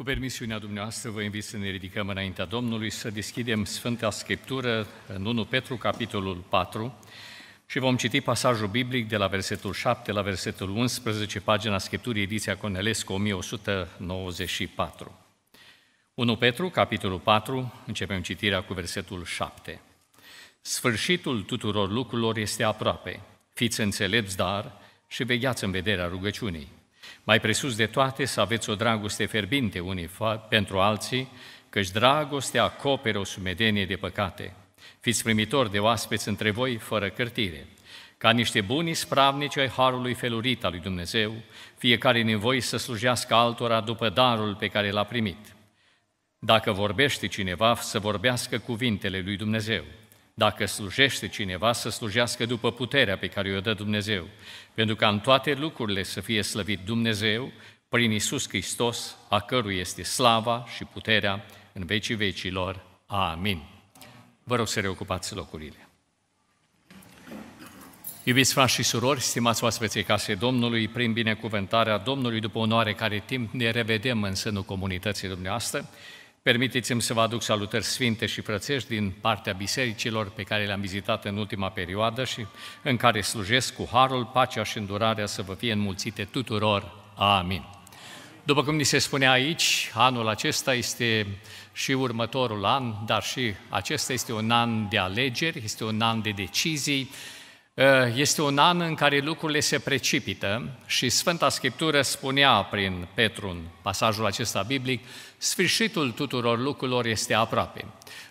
Cu permisiunea dumneavoastră, vă invit să ne ridicăm înaintea Domnului, să deschidem Sfânta Scriptură în 1 Petru, capitolul 4, și vom citi pasajul biblic de la versetul 7 la versetul 11, pagina Scripturii, ediția Cornelescu, 1194. 1 Petru, capitolul 4, începem citirea cu versetul 7. Sfârșitul tuturor lucrurilor este aproape. Fiți înțelepți, dar, și vegheați în vederea rugăciunii. Mai presus de toate, să aveți o dragoste ferbinte unii pentru alții, căci dragostea acoperă o sumedenie de păcate. Fiți primitori de oaspeți între voi, fără cărtire. Ca niște buni spravnici ai Harului felurit al lui Dumnezeu, fiecare din voi să slujească altora după darul pe care l-a primit. Dacă vorbește cineva, să vorbească cuvintele lui Dumnezeu dacă slujește cineva, să slujească după puterea pe care o dă Dumnezeu, pentru ca în toate lucrurile să fie slăvit Dumnezeu prin Isus Hristos, a cărui este slava și puterea în vecii vecilor. Amin. Vă rog să reocupați locurile. Iubiți frați și surori, stimați oaspeții casei Domnului, prin binecuvântarea Domnului, după onoare care timp ne revedem în sânul comunității dumneavoastră, Permiteți-mi să vă aduc salutări sfinte și frățești din partea bisericilor pe care le-am vizitat în ultima perioadă și în care slujesc cu harul, pacea și îndurarea să vă fie înmulțite tuturor. Amin. După cum ni se spune aici, anul acesta este și următorul an, dar și acesta este un an de alegeri, este un an de decizii, Ă, este un an în care lucrurile se precipită și Sfânta Scriptură spunea prin Petru în pasajul acesta biblic, sfârșitul tuturor lucrurilor este aproape,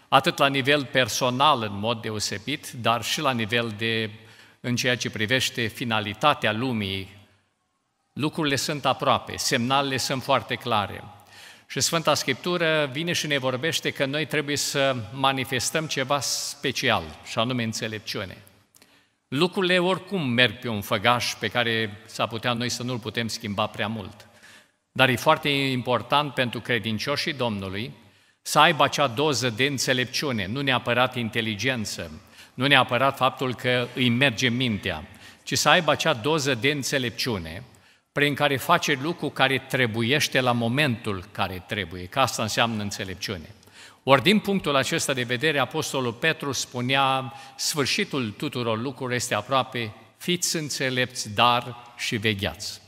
atât la nivel personal în mod deosebit, dar și la nivel de, în ceea ce privește finalitatea lumii, lucrurile sunt aproape, semnalele sunt foarte clare. Și Sfânta Scriptură vine și ne vorbește că noi trebuie să manifestăm ceva special, și anume înțelepciune – Lucrurile oricum merg pe un făgaș pe care s a putea noi să nu-l putem schimba prea mult. Dar e foarte important pentru credincioșii Domnului să aibă acea doză de înțelepciune, nu neapărat inteligență, nu neapărat faptul că îi merge mintea, ci să aibă acea doză de înțelepciune prin care face lucru care trebuiește la momentul care trebuie, că asta înseamnă înțelepciune. Ori din punctul acesta de vedere, Apostolul Petru spunea, sfârșitul tuturor lucrurilor este aproape, fiți înțelepți, dar și vegheați.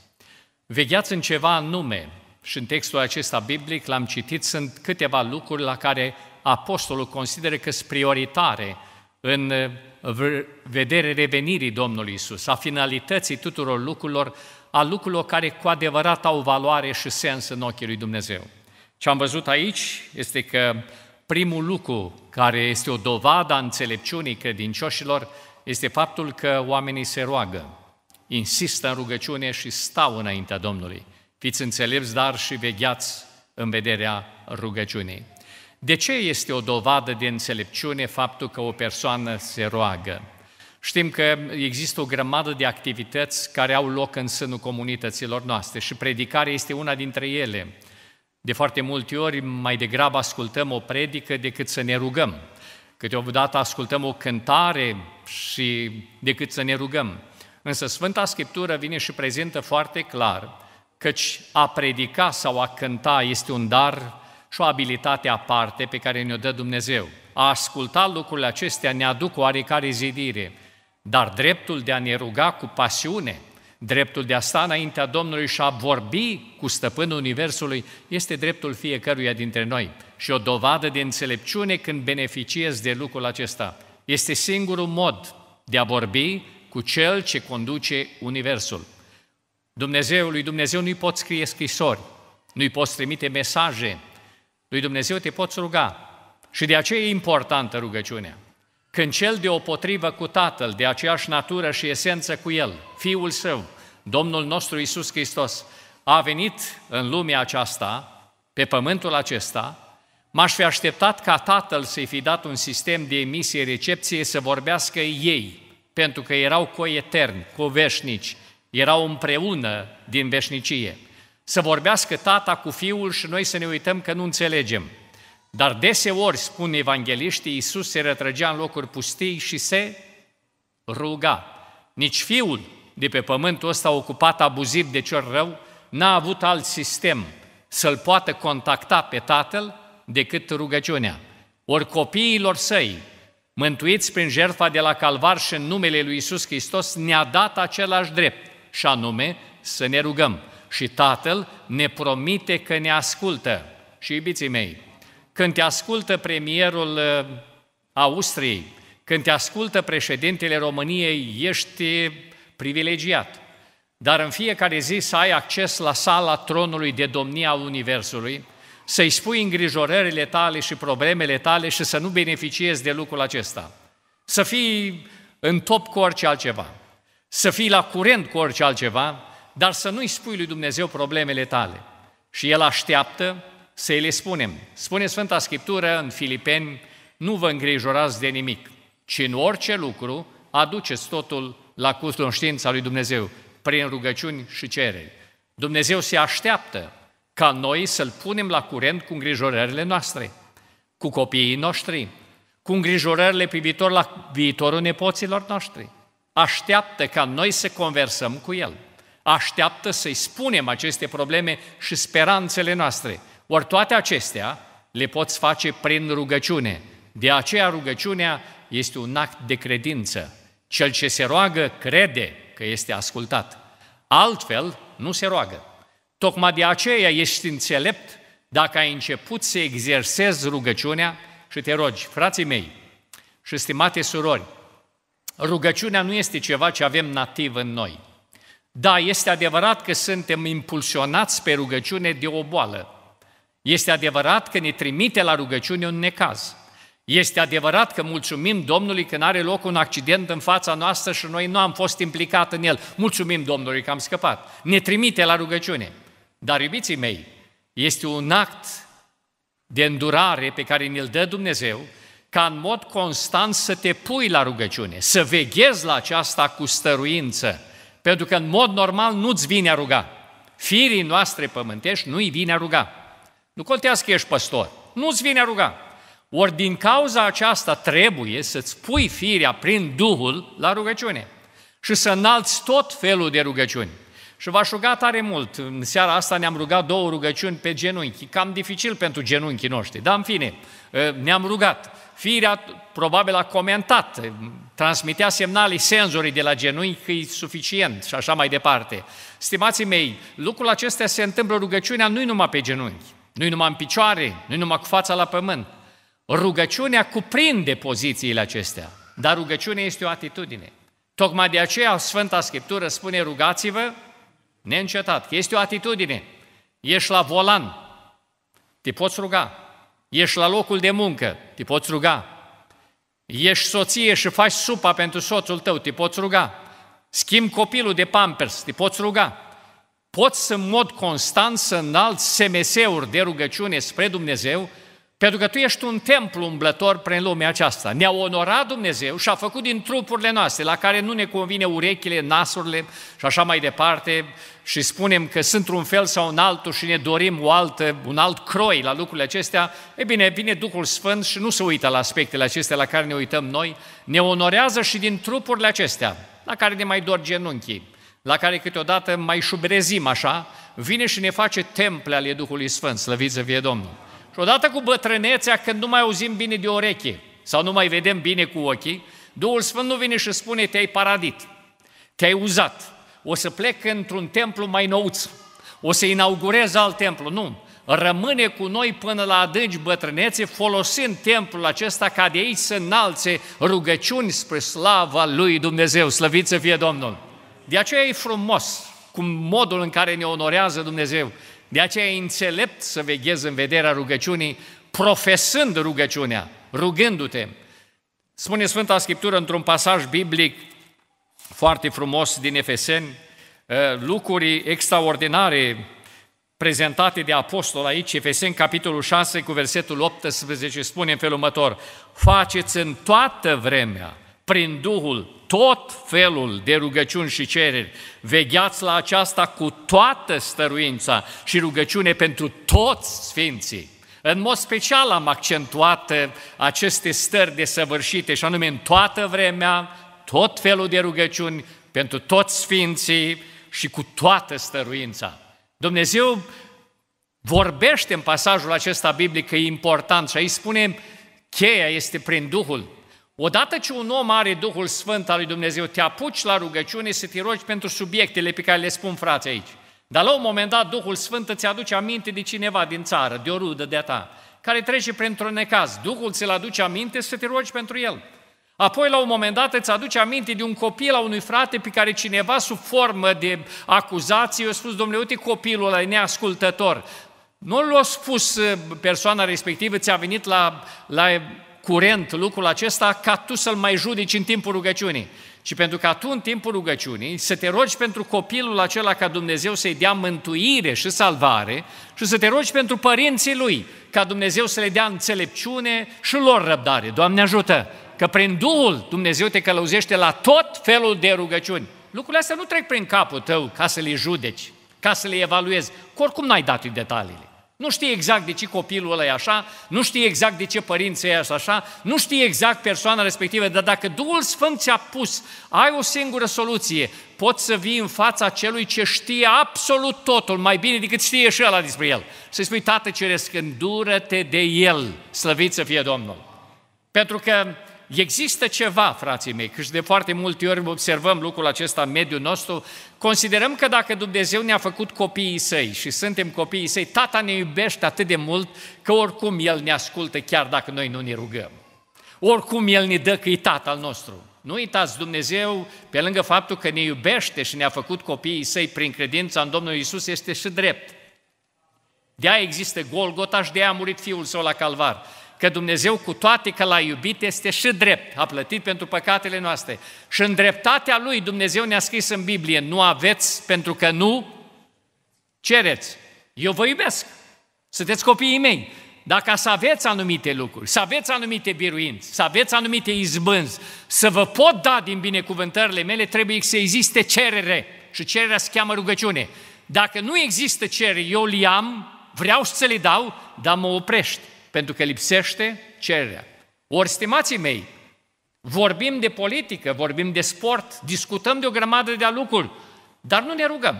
Vegheați în ceva anume și în textul acesta biblic l-am citit, sunt câteva lucruri la care Apostolul consideră că sunt prioritare în eh, vedere revenirii Domnului Isus, a finalității tuturor lucrurilor, a lucrurilor care cu adevărat au valoare și sens în ochii lui Dumnezeu. Ce am văzut aici este că primul lucru care este o dovadă a înțelepciunii credincioșilor este faptul că oamenii se roagă, insistă în rugăciune și stau înaintea Domnului. Fiți înțelepți, dar și vegheați în vederea rugăciunii. De ce este o dovadă de înțelepciune faptul că o persoană se roagă? Știm că există o grămadă de activități care au loc în sânul comunităților noastre și predicarea este una dintre ele. De foarte multe ori mai degrabă ascultăm o predică decât să ne rugăm. Câteodată ascultăm o cântare și decât să ne rugăm. Însă Sfânta Scriptură vine și prezintă foarte clar căci a predica sau a cânta este un dar și o abilitate aparte pe care ne-o dă Dumnezeu. A asculta lucrurile acestea ne aduc oarecare zidire, dar dreptul de a ne ruga cu pasiune – Dreptul de a sta înaintea Domnului și a vorbi cu Stăpânul Universului este dreptul fiecăruia dintre noi și o dovadă de înțelepciune când beneficiezi de lucrul acesta. Este singurul mod de a vorbi cu Cel ce conduce Universul. Dumnezeu Dumnezeu nu-i poți scrie scrisori, nu-i poți trimite mesaje, lui Dumnezeu te poți ruga. Și de aceea e importantă rugăciunea. Când cel de o potrivă cu Tatăl, de aceeași natură și esență cu El, Fiul Său, Domnul nostru Isus Hristos a venit în lumea aceasta, pe pământul acesta, m-aș fi așteptat ca Tatăl să-i fi dat un sistem de emisie-recepție să vorbească ei, pentru că erau coeterni, coveșnici, erau împreună din veșnicie. Să vorbească Tata cu Fiul și noi să ne uităm că nu înțelegem. Dar deseori, spun evangeliștii, Iisus se rătrăgea în locuri pustii și se ruga. Nici Fiul de pe pământul ăsta ocupat abuziv de cel rău, n-a avut alt sistem să-l poată contacta pe tatăl decât rugăciunea. Ori copiilor săi, mântuiți prin jertfa de la Calvar și în numele lui Isus Hristos, ne-a dat același drept, și anume să ne rugăm. Și Tatăl ne promite că ne ascultă. Și iubiții mei, când te ascultă premierul uh, Austriei, când te ascultă președintele României, ești privilegiat, dar în fiecare zi să ai acces la sala tronului de domnia Universului, să-i spui îngrijorările tale și problemele tale și să nu beneficiezi de lucrul acesta. Să fii în top cu orice altceva, să fii la curent cu orice altceva, dar să nu-i spui lui Dumnezeu problemele tale. Și El așteaptă să le spunem. Spune Sfânta Scriptură în Filipeni, nu vă îngrijorați de nimic, ci în orice lucru aduceți totul la cursul în știința lui Dumnezeu, prin rugăciuni și cereri. Dumnezeu se așteaptă ca noi să-L punem la curent cu îngrijorările noastre, cu copiii noștri, cu îngrijorările privitor la viitorul nepoților noștri. Așteaptă ca noi să conversăm cu El. Așteaptă să-i spunem aceste probleme și speranțele noastre. Ori toate acestea le poți face prin rugăciune. De aceea rugăciunea este un act de credință cel ce se roagă crede că este ascultat, altfel nu se roagă. Tocmai de aceea ești înțelept dacă ai început să exersezi rugăciunea și te rogi. Frații mei și stimate surori, rugăciunea nu este ceva ce avem nativ în noi. Da, este adevărat că suntem impulsionați pe rugăciune de o boală. Este adevărat că ne trimite la rugăciune un necaz. Este adevărat că mulțumim Domnului că are loc un accident în fața noastră și noi nu am fost implicat în el. Mulțumim Domnului că am scăpat. Ne trimite la rugăciune. Dar, iubiții mei, este un act de îndurare pe care ne-l dă Dumnezeu ca în mod constant să te pui la rugăciune, să veghezi la aceasta cu stăruință, pentru că în mod normal nu-ți vine a ruga. Firii noastre pământești nu-i vine a ruga. Nu contează că ești păstor, nu-ți vine a ruga. Ori din cauza aceasta trebuie să-ți pui firea prin Duhul la rugăciune și să înalți tot felul de rugăciuni. Și v-aș ruga tare mult. În seara asta ne-am rugat două rugăciuni pe genunchi. Cam dificil pentru genunchii noștri, dar în fine, ă, ne-am rugat. Firea probabil a comentat, ă, transmitea semnale senzorii de la genunchi că e suficient și așa mai departe. Stimații mei, lucrul acesta se întâmplă rugăciunea nu numai pe genunchi, nu numai în picioare, nu numai cu fața la pământ, Rugăciunea cuprinde pozițiile acestea, dar rugăciunea este o atitudine. Tocmai de aceea Sfânta Scriptură spune rugați-vă neîncetat, că este o atitudine. Ești la volan, te poți ruga. Ești la locul de muncă, te poți ruga. Ești soție și faci supa pentru soțul tău, te poți ruga. Schimbi copilul de pampers, te poți ruga. Poți în mod constant să înalți SMS-uri de rugăciune spre Dumnezeu pentru că tu ești un templu umblător prin lumea aceasta. Ne-a onorat Dumnezeu și a făcut din trupurile noastre, la care nu ne convine urechile, nasurile și așa mai departe, și spunem că sunt un fel sau un altul și ne dorim o altă, un alt croi la lucrurile acestea, e bine, vine Duhul Sfânt și nu se uită la aspectele acestea la care ne uităm noi, ne onorează și din trupurile acestea, la care ne mai dor genunchii, la care câteodată mai șubrezim așa, vine și ne face temple ale Duhului Sfânt, slăviți să fie Domnul. Și odată cu bătrânețea, când nu mai auzim bine de oreche sau nu mai vedem bine cu ochii, Duhul Sfânt nu vine și spune, te-ai paradit, te-ai uzat, o să plec într-un templu mai nouț, o să inaugurez alt templu. Nu, rămâne cu noi până la adânci bătrânețe, folosind templul acesta ca de aici să înalțe rugăciuni spre slava lui Dumnezeu, slăvit să fie Domnul. De aceea e frumos, cu modul în care ne onorează Dumnezeu de aceea e înțelept să veghezi în vederea rugăciunii, profesând rugăciunea, rugându-te. Spune Sfânta Scriptură într-un pasaj biblic foarte frumos din Efeseni, ă, lucruri extraordinare prezentate de apostol aici, Efeseni, capitolul 6, cu versetul 18, spune în felul următor, faceți în toată vremea, prin Duhul tot felul de rugăciuni și cereri. Vegheați la aceasta cu toată stăruința și rugăciune pentru toți sfinții. În mod special am accentuat eh, aceste stări desăvârșite și anume în toată vremea, tot felul de rugăciuni pentru toți sfinții și cu toată stăruința. Dumnezeu vorbește în pasajul acesta biblic că e important și aici spune cheia este prin Duhul. Odată ce un om are Duhul Sfânt al lui Dumnezeu, te apuci la rugăciune să te rogi pentru subiectele pe care le spun frații aici. Dar la un moment dat Duhul Sfânt îți aduce aminte de cineva din țară, de o rudă de-a ta, care trece printr-un necaz. Duhul ți-l aduce aminte să te rogi pentru el. Apoi, la un moment dat, îți aduce aminte de un copil la unui frate pe care cineva, sub formă de acuzații, i-a spus, domnule, uite copilul ăla e neascultător. Nu l-a spus eh, persoana respectivă, ți-a venit la, la curent lucrul acesta ca tu să-l mai judici în timpul rugăciunii, ci pentru ca tu în timpul rugăciunii să te rogi pentru copilul acela ca Dumnezeu să-i dea mântuire și salvare și să te rogi pentru părinții lui ca Dumnezeu să le dea înțelepciune și lor răbdare. Doamne ajută! Că prin Duhul Dumnezeu te călăuzește la tot felul de rugăciuni. Lucrurile astea nu trec prin capul tău ca să le judeci, ca să le evaluezi, că oricum n-ai dat detalii. Nu știe exact de ce copilul ăla e așa, nu știe exact de ce părinții e așa, nu știe exact persoana respectivă, dar dacă Duhul Sfânt ți-a pus, ai o singură soluție, poți să vii în fața celui ce știe absolut totul, mai bine decât știe și ăla despre el. Să-i spui, Tată Ceresc, îndură-te de el, slăvit să fie Domnul. Pentru că există ceva, frații mei, că și de foarte multe ori observăm lucrul acesta în mediul nostru, Considerăm că dacă Dumnezeu ne-a făcut copiii săi și suntem copiii săi, Tata ne iubește atât de mult că oricum El ne ascultă chiar dacă noi nu ne rugăm. Oricum El ne dă că e Tatăl nostru. Nu uitați, Dumnezeu, pe lângă faptul că ne iubește și ne-a făcut copiii săi prin credința în Domnul Isus, este și drept. De-aia există Golgota și de-aia a murit Fiul Său la Calvar că Dumnezeu, cu toate că l-a iubit, este și drept, a plătit pentru păcatele noastre. Și în dreptatea Lui Dumnezeu ne-a scris în Biblie, nu aveți pentru că nu cereți. Eu vă iubesc, sunteți copiii mei. Dacă să aveți anumite lucruri, să aveți anumite biruinți, să aveți anumite izbânzi, să vă pot da din binecuvântările mele, trebuie să existe cerere și cererea se cheamă rugăciune. Dacă nu există cerere, eu le am, vreau să le dau, dar mă oprești pentru că lipsește cererea. Ori, stimații mei, vorbim de politică, vorbim de sport, discutăm de o grămadă de lucruri, dar nu ne rugăm.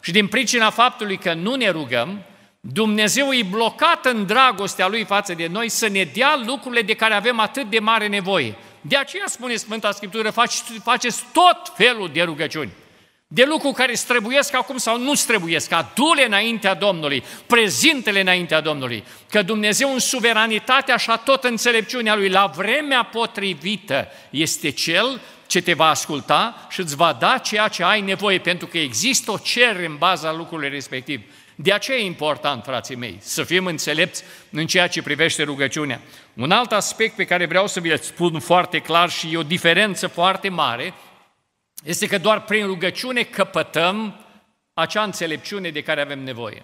Și din pricina faptului că nu ne rugăm, Dumnezeu e blocat în dragostea Lui față de noi să ne dea lucrurile de care avem atât de mare nevoie. De aceea spune Sfânta Scriptură, faceți, tot felul de rugăciuni de lucruri care trebuiesc acum sau nu străbuiesc, adu-le înaintea Domnului, prezintele înaintea Domnului, că Dumnezeu în suveranitatea și a tot înțelepciunea Lui, la vremea potrivită, este Cel ce te va asculta și îți va da ceea ce ai nevoie, pentru că există o cer în baza lucrurilor respectiv. De aceea e important, frații mei, să fim înțelepți în ceea ce privește rugăciunea. Un alt aspect pe care vreau să vi-l spun foarte clar și e o diferență foarte mare este că doar prin rugăciune căpătăm acea înțelepciune de care avem nevoie.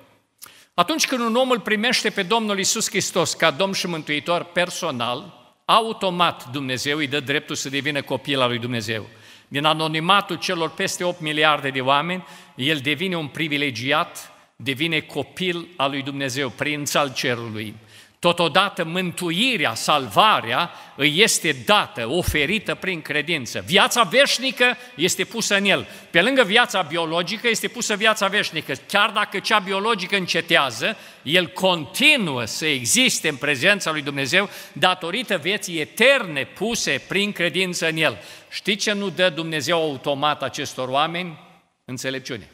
Atunci când un om îl primește pe Domnul Isus Hristos ca Domn și Mântuitor personal, automat Dumnezeu îi dă dreptul să devină copil al lui Dumnezeu. Din anonimatul celor peste 8 miliarde de oameni, el devine un privilegiat, devine copil al lui Dumnezeu, prinț al cerului. Totodată mântuirea, salvarea îi este dată, oferită prin credință. Viața veșnică este pusă în el. Pe lângă viața biologică este pusă viața veșnică. Chiar dacă cea biologică încetează, el continuă să existe în prezența lui Dumnezeu datorită vieții eterne puse prin credință în el. Știți ce nu dă Dumnezeu automat acestor oameni? Înțelepciune.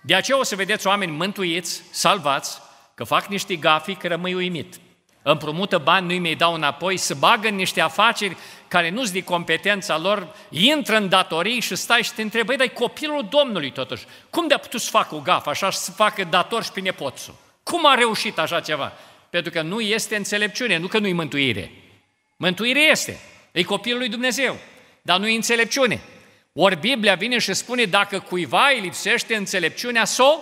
De aceea o să vedeți oameni mântuiți, salvați, că fac niște că rămâi uimit. Împrumută bani, nu-i mai dau înapoi, se bagă în niște afaceri care nu ți de competența lor, intră în datorii și stai și te întrebă, dar copilul Domnului totuși, cum de-a putut să facă o gafă așa și să facă dator și pe nepoțul? Cum a reușit așa ceva? Pentru că nu este înțelepciune, nu că nu-i mântuire. Mântuire este, e copilul lui Dumnezeu, dar nu-i înțelepciune. Ori Biblia vine și spune, dacă cuiva îi lipsește înțelepciunea, s-o,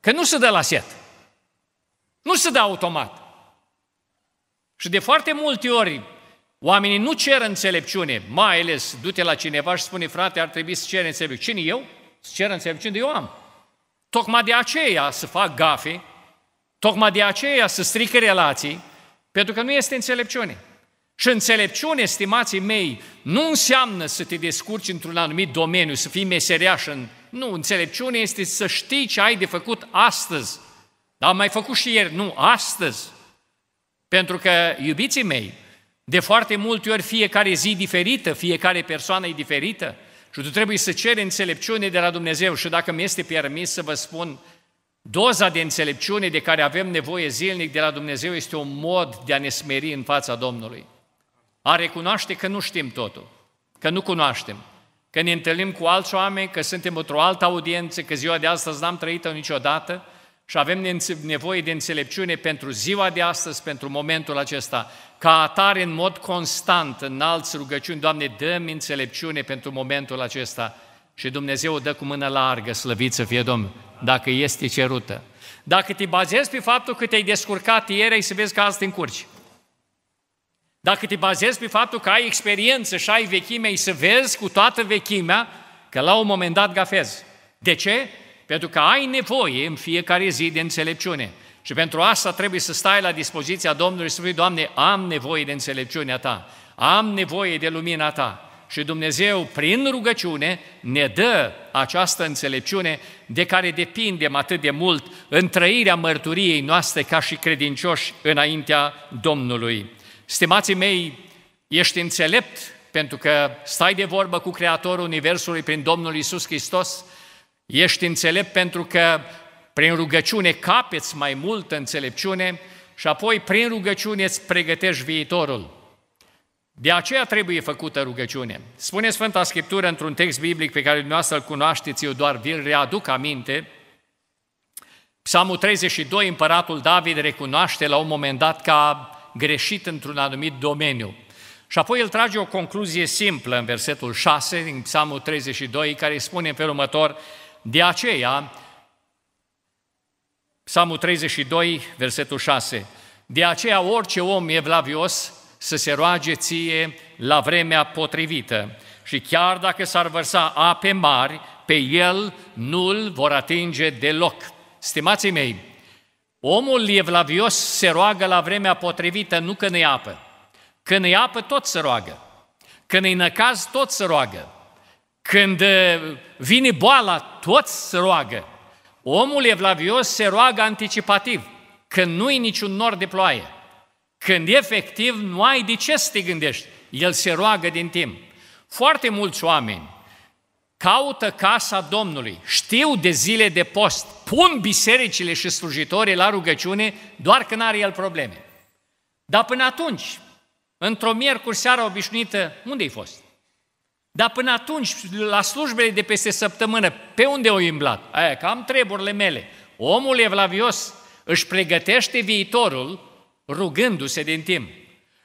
că nu se dă la set. Nu se dă automat. Și de foarte multe ori oamenii nu cer înțelepciune, mai ales du-te la cineva și spune, frate, ar trebui să ceri înțelepciune. Cine eu? Să cer înțelepciune, eu am. Tocmai de aceea să fac gafe, tocmai de aceea să strică relații, pentru că nu este înțelepciune. Și înțelepciune, estimații mei, nu înseamnă să te descurci într-un anumit domeniu, să fii meseriaș. În... Nu, înțelepciune este să știi ce ai de făcut astăzi dar am mai făcut și ieri, nu, astăzi. Pentru că, iubiții mei, de foarte multe ori fiecare zi diferită, fiecare persoană e diferită și tu trebuie să ceri înțelepciune de la Dumnezeu. Și dacă mi este permis să vă spun, doza de înțelepciune de care avem nevoie zilnic de la Dumnezeu este un mod de a ne smeri în fața Domnului. A recunoaște că nu știm totul, că nu cunoaștem, că ne întâlnim cu alți oameni, că suntem într-o altă audiență, că ziua de astăzi n-am trăit-o niciodată, și avem nevoie de înțelepciune pentru ziua de astăzi, pentru momentul acesta. Ca atare, în mod constant, înalți rugăciuni, Doamne, dăm înțelepciune pentru momentul acesta. Și Dumnezeu o dă cu mână largă, slăvit să fie Domnul, dacă este cerută. Dacă te bazezi pe faptul că te-ai descurcat ieri, ai să vezi că azi te încurci. Dacă te bazezi pe faptul că ai experiență și ai vechime, ai să vezi cu toată vechimea că la un moment dat gafezi. De ce? Pentru că ai nevoie în fiecare zi de înțelepciune. Și pentru asta trebuie să stai la dispoziția Domnului și să spui, Doamne, am nevoie de înțelepciunea Ta, am nevoie de lumina Ta. Și Dumnezeu, prin rugăciune, ne dă această înțelepciune de care depindem atât de mult în trăirea mărturiei noastre ca și credincioși înaintea Domnului. Stimații mei, ești înțelept pentru că stai de vorbă cu Creatorul Universului prin Domnul Isus Hristos, Ești înțelept pentru că prin rugăciune capeți mai multă înțelepciune și apoi prin rugăciune îți pregătești viitorul. De aceea trebuie făcută rugăciune. Spune Sfânta Scriptură într-un text biblic pe care dumneavoastră îl cunoașteți, eu doar vi-l readuc aminte, Psalmul 32, împăratul David recunoaște la un moment dat că a greșit într-un anumit domeniu. Și apoi el trage o concluzie simplă în versetul 6 din Psalmul 32, care spune în felul următor, de aceea, Psalmul 32, versetul 6, de aceea orice om evlavios să se roage ție la vremea potrivită și chiar dacă s-ar vărsa ape mari, pe el nu-l vor atinge deloc. Stimații mei, omul evlavios se roagă la vremea potrivită, nu că ne apă. Când ne apă, tot se roagă. Când îi năcaz, tot se roagă. Când vine boala, toți se roagă. Omul evlavios se roagă anticipativ, când nu-i niciun nor de ploaie. Când efectiv nu ai de ce să te gândești, el se roagă din timp. Foarte mulți oameni caută casa Domnului, știu de zile de post, pun bisericile și slujitorii la rugăciune doar când are el probleme. Dar până atunci, într-o miercuri seara obișnuită, unde i fost? Dar până atunci, la slujbele de peste săptămână, pe unde o imblat? Aia, că am treburile mele. Omul evlavios își pregătește viitorul rugându-se din timp.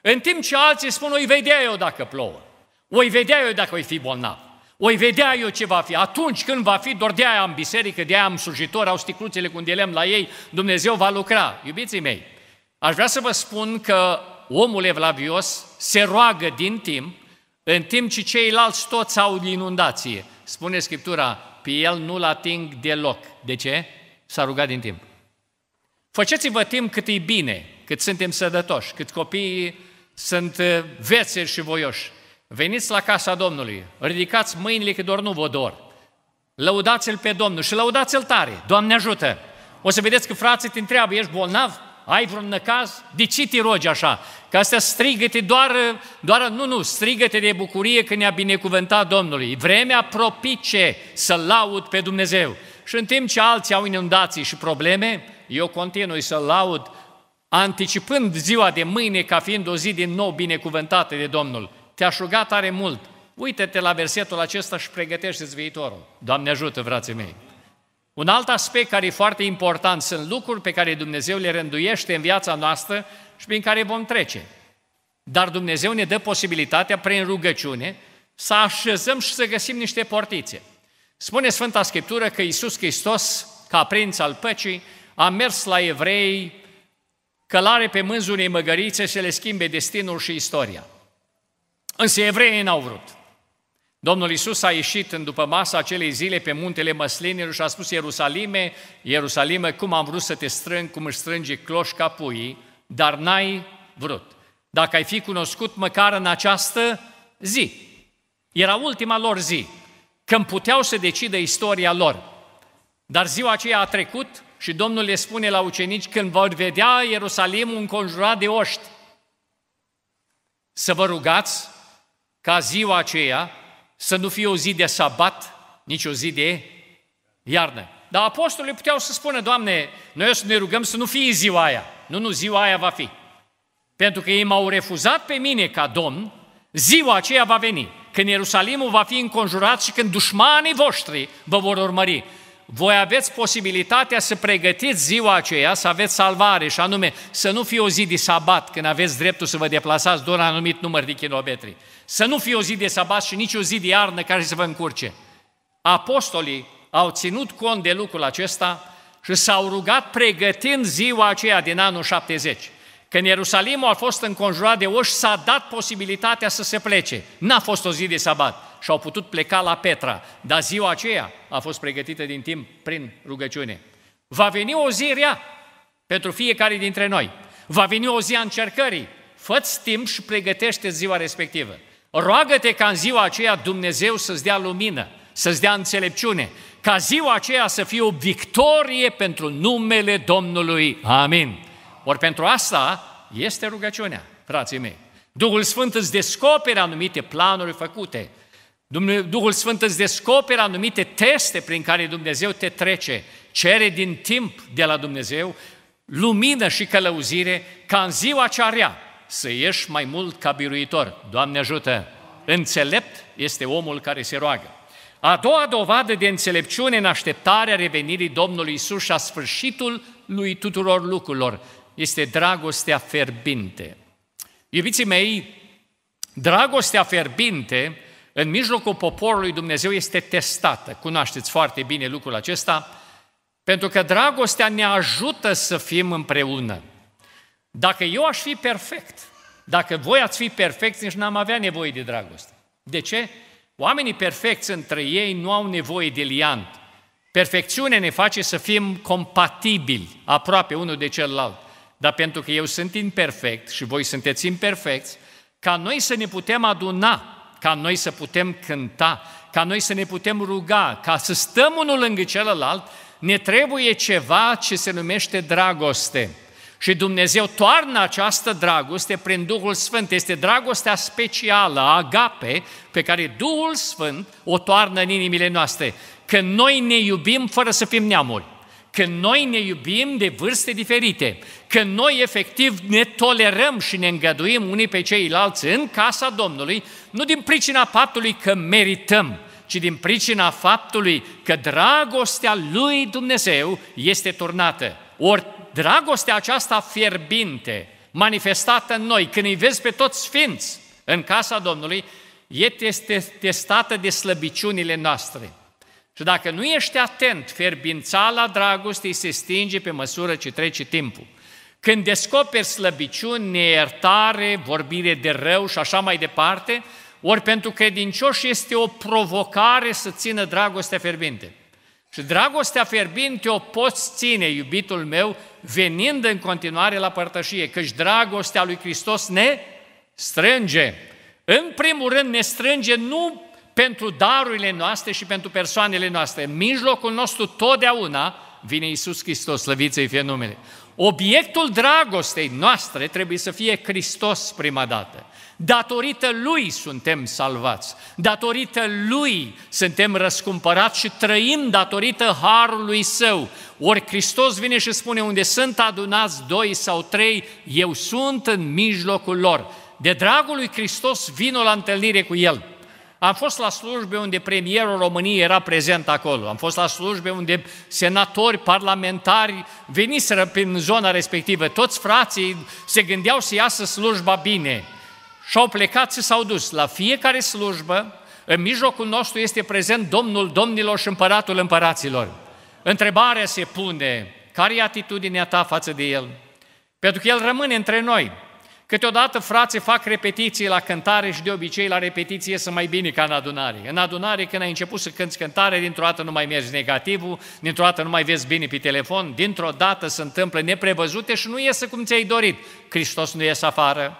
În timp ce alții spun, oi vedea eu dacă plouă, oi vedea eu dacă oi fi bolnav, oi vedea eu ce va fi. Atunci când va fi, doar de-aia am biserică, de-aia am slujitor, au sticluțele cu dilem la ei, Dumnezeu va lucra. Iubiții mei, aș vrea să vă spun că omul evlavios se roagă din timp în timp ce ceilalți toți au inundație. Spune Scriptura, pe el nu-l ating deloc. De ce? S-a rugat din timp. Făceți-vă timp cât e bine, cât suntem sădătoși, cât copiii sunt uh, vețeri și voioși. Veniți la casa Domnului, ridicați mâinile că doar nu vă dor. Lăudați-L pe Domnul și lăudați-L tare. Doamne ajută! O să vedeți că frații te întreabă, ești bolnav? ai vreun năcaz? De ce te rogi așa? Că astea strigăte doar, doar, nu, nu, strigăte de bucurie că ne-a binecuvântat Domnului. Vremea propice să laud pe Dumnezeu. Și în timp ce alții au inundații și probleme, eu continui să laud anticipând ziua de mâine ca fiind o zi din nou binecuvântată de Domnul. Te-aș ruga tare mult. uite te la versetul acesta și pregătește-ți viitorul. Doamne ajută, frații mei! Un alt aspect care e foarte important sunt lucruri pe care Dumnezeu le rânduiește în viața noastră și prin care vom trece. Dar Dumnezeu ne dă posibilitatea, prin rugăciune, să așezăm și să găsim niște portițe. Spune Sfânta Scriptură că Iisus Hristos, ca prinț al păcii, a mers la evrei călare pe mânzul unei măgărițe să le schimbe destinul și istoria. Însă evreii n-au vrut. Domnul Isus a ieșit în după masa acelei zile pe muntele măslinilor și a spus Ierusalime, Ierusalime, cum am vrut să te strâng, cum își strânge cloșca puii, dar n-ai vrut. Dacă ai fi cunoscut măcar în această zi. Era ultima lor zi, când puteau să decidă istoria lor. Dar ziua aceea a trecut și Domnul le spune la ucenici, când vor vedea Ierusalimul înconjurat de oști, să vă rugați ca ziua aceea să nu fie o zi de sabat, nici o zi de iarnă. Dar apostolii puteau să spună, Doamne, noi o să ne rugăm să nu fie ziua aia. Nu, nu, ziua aia va fi. Pentru că ei m-au refuzat pe mine ca Domn, ziua aceea va veni, când Ierusalimul va fi înconjurat și când dușmanii voștri vă vor urmări voi aveți posibilitatea să pregătiți ziua aceea, să aveți salvare, și anume să nu fie o zi de sabat, când aveți dreptul să vă deplasați doar un anumit număr de kilometri. Să nu fie o zi de sabat și nici o zi de iarnă care să vă încurce. Apostolii au ținut cont de lucrul acesta și s-au rugat pregătind ziua aceea din anul 70. Când Ierusalimul a fost înconjurat de oși, s-a dat posibilitatea să se plece. N-a fost o zi de sabat și au putut pleca la Petra, dar ziua aceea a fost pregătită din timp prin rugăciune. Va veni o zi rea pentru fiecare dintre noi. Va veni o zi a încercării. Fă-ți timp și pregătește ziua respectivă. Roagă-te ca în ziua aceea Dumnezeu să-ți dea lumină, să-ți dea înțelepciune, ca ziua aceea să fie o victorie pentru numele Domnului. Amin. Ori pentru asta este rugăciunea, frații mei. Duhul Sfânt îți descoperă anumite planuri făcute, Duhul Sfânt îți descoperă anumite teste prin care Dumnezeu te trece, cere din timp de la Dumnezeu lumină și călăuzire ca în ziua cea rea să ieși mai mult ca biruitor. Doamne ajută! Înțelept este omul care se roagă. A doua dovadă de înțelepciune în așteptarea revenirii Domnului Isus și a sfârșitul lui tuturor lucrurilor este dragostea ferbinte. Iubiții mei, dragostea ferbinte în mijlocul poporului Dumnezeu este testată. Cunoașteți foarte bine lucrul acesta, pentru că dragostea ne ajută să fim împreună. Dacă eu aș fi perfect, dacă voi ați fi perfecți, nici n-am avea nevoie de dragoste. De ce? Oamenii perfecți între ei nu au nevoie de liant. Perfecțiunea ne face să fim compatibili, aproape unul de celălalt. Dar pentru că eu sunt imperfect și voi sunteți imperfecți, ca noi să ne putem aduna ca noi să putem cânta, ca noi să ne putem ruga, ca să stăm unul lângă celălalt, ne trebuie ceva ce se numește dragoste. Și Dumnezeu toarnă această dragoste prin Duhul Sfânt. Este dragostea specială, agape, pe care Duhul Sfânt o toarnă în inimile noastre. Când noi ne iubim fără să fim neamuri. Că noi ne iubim de vârste diferite, că noi efectiv ne tolerăm și ne îngăduim unii pe ceilalți în casa Domnului, nu din pricina faptului că merităm, ci din pricina faptului că dragostea lui Dumnezeu este turnată. Ori dragostea aceasta fierbinte, manifestată în noi, când îi vezi pe toți sfinți în casa Domnului, este testată de slăbiciunile noastre. Și dacă nu ești atent, ferbințala dragostei se stinge pe măsură ce trece timpul. Când descoperi slăbiciuni, neiertare, vorbire de rău și așa mai departe, ori pentru credincioși este o provocare să țină dragostea fierbinte. Și dragostea fierbinte o poți ține, iubitul meu, venind în continuare la părtășie, căci dragostea lui Hristos ne strânge. În primul rând ne strânge nu pentru darurile noastre și pentru persoanele noastre. În mijlocul nostru totdeauna vine Isus Hristos, slăvit să fie numele. Obiectul dragostei noastre trebuie să fie Hristos prima dată. Datorită Lui suntem salvați, datorită Lui suntem răscumpărați și trăim datorită Harului Său. Ori Hristos vine și spune, unde sunt adunați doi sau trei, eu sunt în mijlocul lor. De dragul lui Hristos, vino la întâlnire cu El. Am fost la slujbe unde premierul României era prezent acolo, am fost la slujbe unde senatori, parlamentari veniseră prin zona respectivă, toți frații se gândeau să iasă slujba bine și au plecat și s-au dus. La fiecare slujbă, în mijlocul nostru este prezent Domnul Domnilor și Împăratul Împăraților. Întrebarea se pune, care e atitudinea ta față de El? Pentru că El rămâne între noi. Câteodată frații fac repetiții la cântare și de obicei la repetiție sunt mai bine ca în adunare. În adunare, când ai început să cânți cântare, dintr-o dată nu mai mergi negativul, dintr-o dată nu mai vezi bine pe telefon, dintr-o dată se întâmplă neprevăzute și nu iese cum ți-ai dorit. Hristos nu iese afară.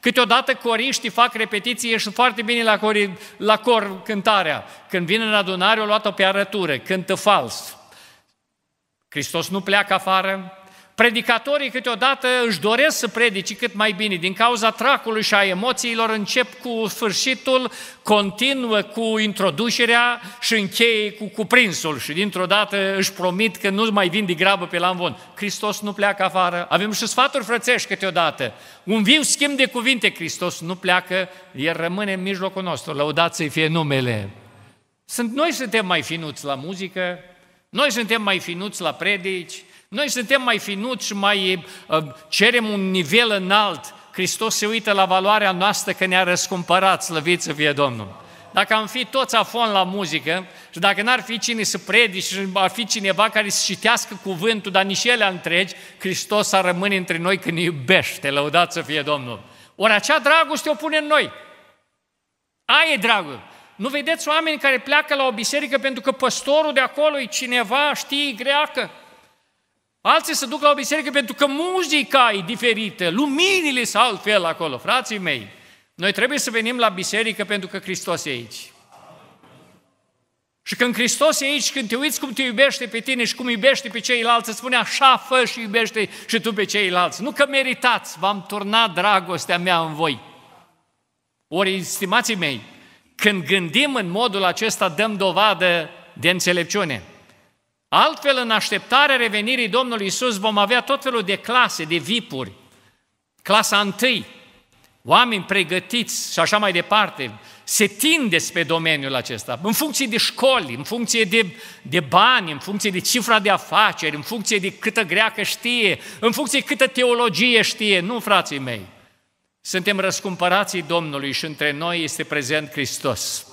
Câteodată coriștii fac repetiție și foarte bine la cor, la cor cântarea. Când vine în adunare, o luat-o pe arătură, cântă fals. Hristos nu pleacă afară, Predicatorii câteodată își doresc să predici cât mai bine, din cauza tracului și a emoțiilor încep cu sfârșitul, continuă cu introducerea și încheie cu cuprinsul și dintr-o dată își promit că nu mai vin de grabă pe lanvon. Hristos nu pleacă afară. Avem și sfaturi frățești câteodată. Un viu schimb de cuvinte, Hristos nu pleacă, El rămâne în mijlocul nostru, lăudați să fie numele. Sunt, noi suntem mai finuți la muzică, noi suntem mai finuți la predici, noi suntem mai finuți și mai uh, cerem un nivel înalt. Hristos se uită la valoarea noastră că ne-a răscumpărat, slăvit să fie Domnul. Dacă am fi toți afon la muzică și dacă n-ar fi cine să predici și ar fi cineva care să citească cuvântul, dar nici ele întregi, Hristos ar rămâne între noi că ne iubește, lăudat să fie Domnul. Ori acea dragoste o pune în noi. Aia e dragul. Nu vedeți oameni care pleacă la o biserică pentru că păstorul de acolo e cineva, știi, greacă? Alții se duc la o biserică pentru că muzica e diferită, luminile sunt altfel acolo. Frații mei, noi trebuie să venim la biserică pentru că Hristos e aici. Și când Hristos e aici, când te uiți cum te iubește pe tine și cum iubește pe ceilalți, îți spune așa fă și iubește și tu pe ceilalți. Nu că meritați, v-am turnat dragostea mea în voi. Ori, stimații mei, când gândim în modul acesta, dăm dovadă de înțelepciune. Altfel, în așteptarea revenirii Domnului Isus, vom avea tot felul de clase, de vipuri. Clasa întâi, oameni pregătiți și așa mai departe, se tinde pe domeniul acesta, în funcție de școli, în funcție de, de bani, în funcție de cifra de afaceri, în funcție de câtă greacă știe, în funcție de câtă teologie știe. Nu, frații mei, suntem răscumpărații Domnului și între noi este prezent Hristos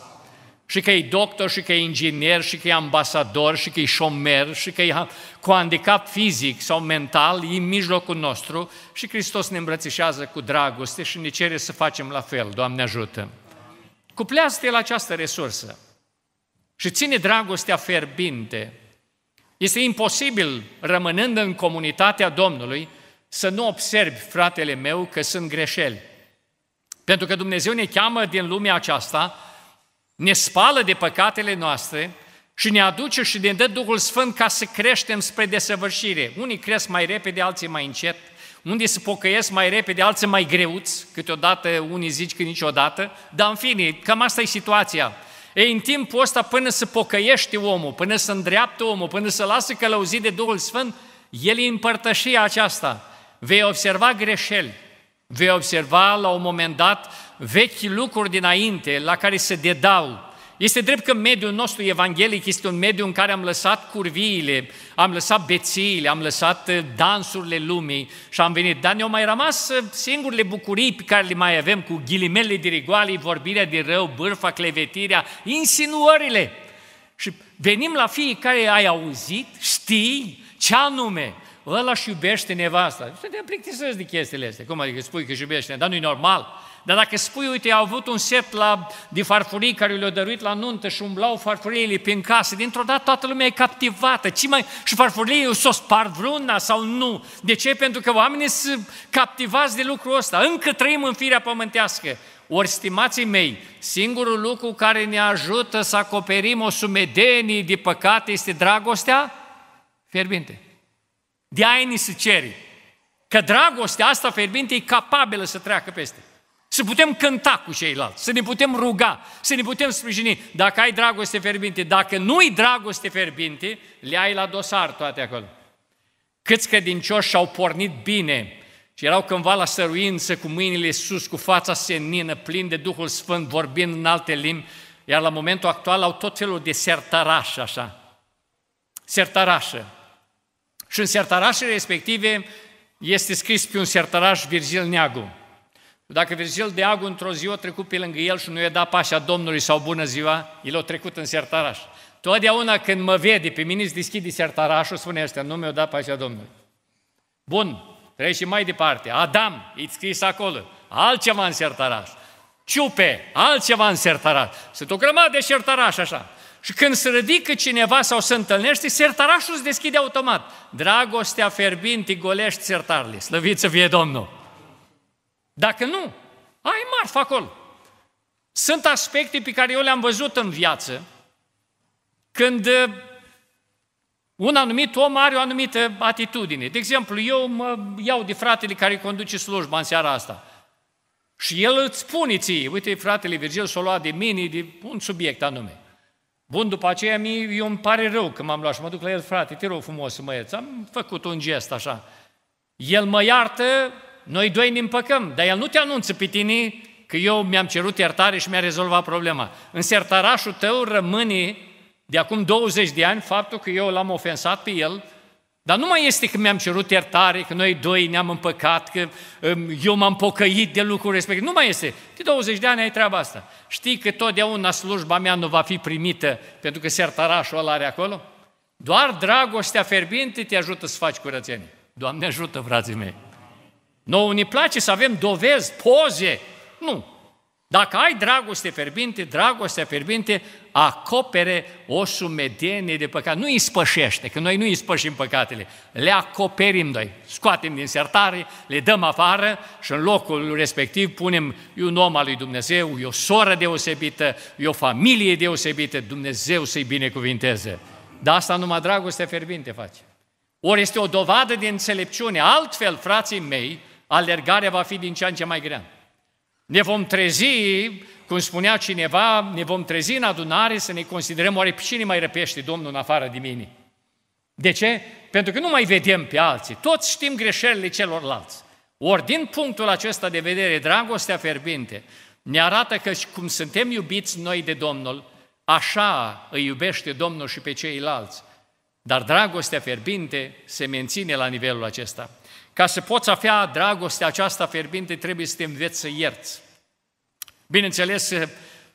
și că e doctor, și că e inginer, și că e ambasador, și că e șomer, și că e cu handicap fizic sau mental, e în mijlocul nostru și Hristos ne îmbrățișează cu dragoste și ne cere să facem la fel, Doamne ajută! Cuplează-te la această resursă și ține dragostea ferbinte. Este imposibil, rămânând în comunitatea Domnului, să nu observi, fratele meu, că sunt greșeli. Pentru că Dumnezeu ne cheamă din lumea aceasta ne spală de păcatele noastre și ne aduce și ne dă Duhul Sfânt ca să creștem spre desăvârșire. Unii cresc mai repede, alții mai încet, unii se pocăiesc mai repede, alții mai greuți, câteodată unii zici că niciodată, dar în fine, cam asta e situația. Ei, în timpul ăsta, până se pocăiește omul, până se îndreaptă omul, până se lasă călăuzit de Duhul Sfânt, el îi împărtășia aceasta. Vei observa greșeli, vei observa la un moment dat vechi lucruri dinainte la care se dedau. Este drept că mediul nostru evanghelic este un mediu în care am lăsat curviile, am lăsat bețiile, am lăsat uh, dansurile lumii și am venit. Dar ne-au mai rămas uh, singurile bucurii pe care le mai avem cu ghilimele de rigoale, vorbirea de rău, bârfa, clevetirea, insinuările. Și venim la fiecare, ai auzit, știi ce anume, ăla și iubește nevasta. te plictisăți de chestiile astea. Cum adică spui că iubește, dar nu i normal. Dar dacă spui, uite, au avut un set la, de farfurii care le-au dăruit la nuntă și umblau farfuriile prin casă, dintr-o dată toată lumea e captivată. Ce mai... Și farfuriile s-o spart vreuna sau nu? De ce? Pentru că oamenii sunt captivați de lucrul ăsta. Încă trăim în firea pământească. Ori, stimații mei, singurul lucru care ne ajută să acoperim o sumedenie de păcate este dragostea fierbinte. De aia ni se ceri. Că dragostea asta fierbinte e capabilă să treacă peste. Să putem cânta cu ceilalți, să ne putem ruga, să ne putem sprijini. Dacă ai dragoste ferbinte, dacă nu-i dragoste ferbinte, le ai la dosar toate acolo. Câți credincioși și-au pornit bine și erau cândva la săruință cu mâinile sus, cu fața senină, plin de Duhul Sfânt, vorbind în alte limbi, iar la momentul actual au tot felul de sertarași, așa. Sertarașă. Și în sertarașele respective este scris pe un sertaraș Virgil Neagu. Dacă Virgil Deagu într-o zi o trecut pe lângă el și nu i-a dat pașa Domnului sau bună ziua, el o trecut în sertaraș. Totdeauna când mă vede pe mine îți deschide sertarașul, spune ăștia, nu mi-a dat pașa Domnului. Bun, Trece și mai departe. Adam, îți scris acolo, altceva în sertaraș. Ciupe, altceva în sertaraș. Sunt o grămadă de sertaraș așa. Și când se ridică cineva sau se întâlnește, sertarașul îți deschide automat. Dragostea fierbinte golești sertarle, Slăviți să fie Domnul! Dacă nu, ai marfă acolo. Sunt aspecte pe care eu le-am văzut în viață, când uh, un anumit om are o anumită atitudine. De exemplu, eu mă iau de fratele care conduce slujba în seara asta. Și el îți spune ție, uite, fratele Virgil s-a luat de mine, de un subiect anume. Bun, după aceea mie, eu îmi pare rău că m-am luat și mă duc la el, frate, te rog frumos să mă ierți. Am făcut un gest așa. El mă iartă, noi doi ne împăcăm, dar el nu te anunță pe tine că eu mi-am cerut iertare și mi-a rezolvat problema. În sertarașul tău rămâne de acum 20 de ani faptul că eu l-am ofensat pe el, dar nu mai este că mi-am cerut iertare, că noi doi ne-am împăcat, că um, eu m-am pocăit de lucrul respectiv. Nu mai este. De 20 de ani ai treaba asta. Știi că totdeauna slujba mea nu va fi primită pentru că sertarașul ăla are acolo? Doar dragostea ferbinte te ajută să faci curățenie. Doamne ajută, frații mei! Nouă ne place să avem dovezi, poze. Nu. Dacă ai dragoste ferbinte, dragostea ferbinte acopere o sumedenie de păcat. Nu îi spășește, că noi nu îi spășim păcatele. Le acoperim noi. Scoatem din sertare, le dăm afară și în locul respectiv punem e un om al lui Dumnezeu, e o soră deosebită, e o familie deosebită, Dumnezeu să-i binecuvinteze. Dar asta numai dragoste ferbinte face. Ori este o dovadă de înțelepciune. Altfel, frații mei, alergarea va fi din ce în ce mai grea. Ne vom trezi, cum spunea cineva, ne vom trezi în adunare să ne considerăm oare cine mai răpește Domnul în afară de mine. De ce? Pentru că nu mai vedem pe alții. Toți știm greșelile celorlalți. Ori din punctul acesta de vedere, dragostea ferbinte ne arată că cum suntem iubiți noi de Domnul, așa îi iubește Domnul și pe ceilalți. Dar dragostea ferbinte se menține la nivelul acesta. Ca să poți avea dragostea aceasta fierbinte trebuie să te înveți să ierți. Bineînțeles,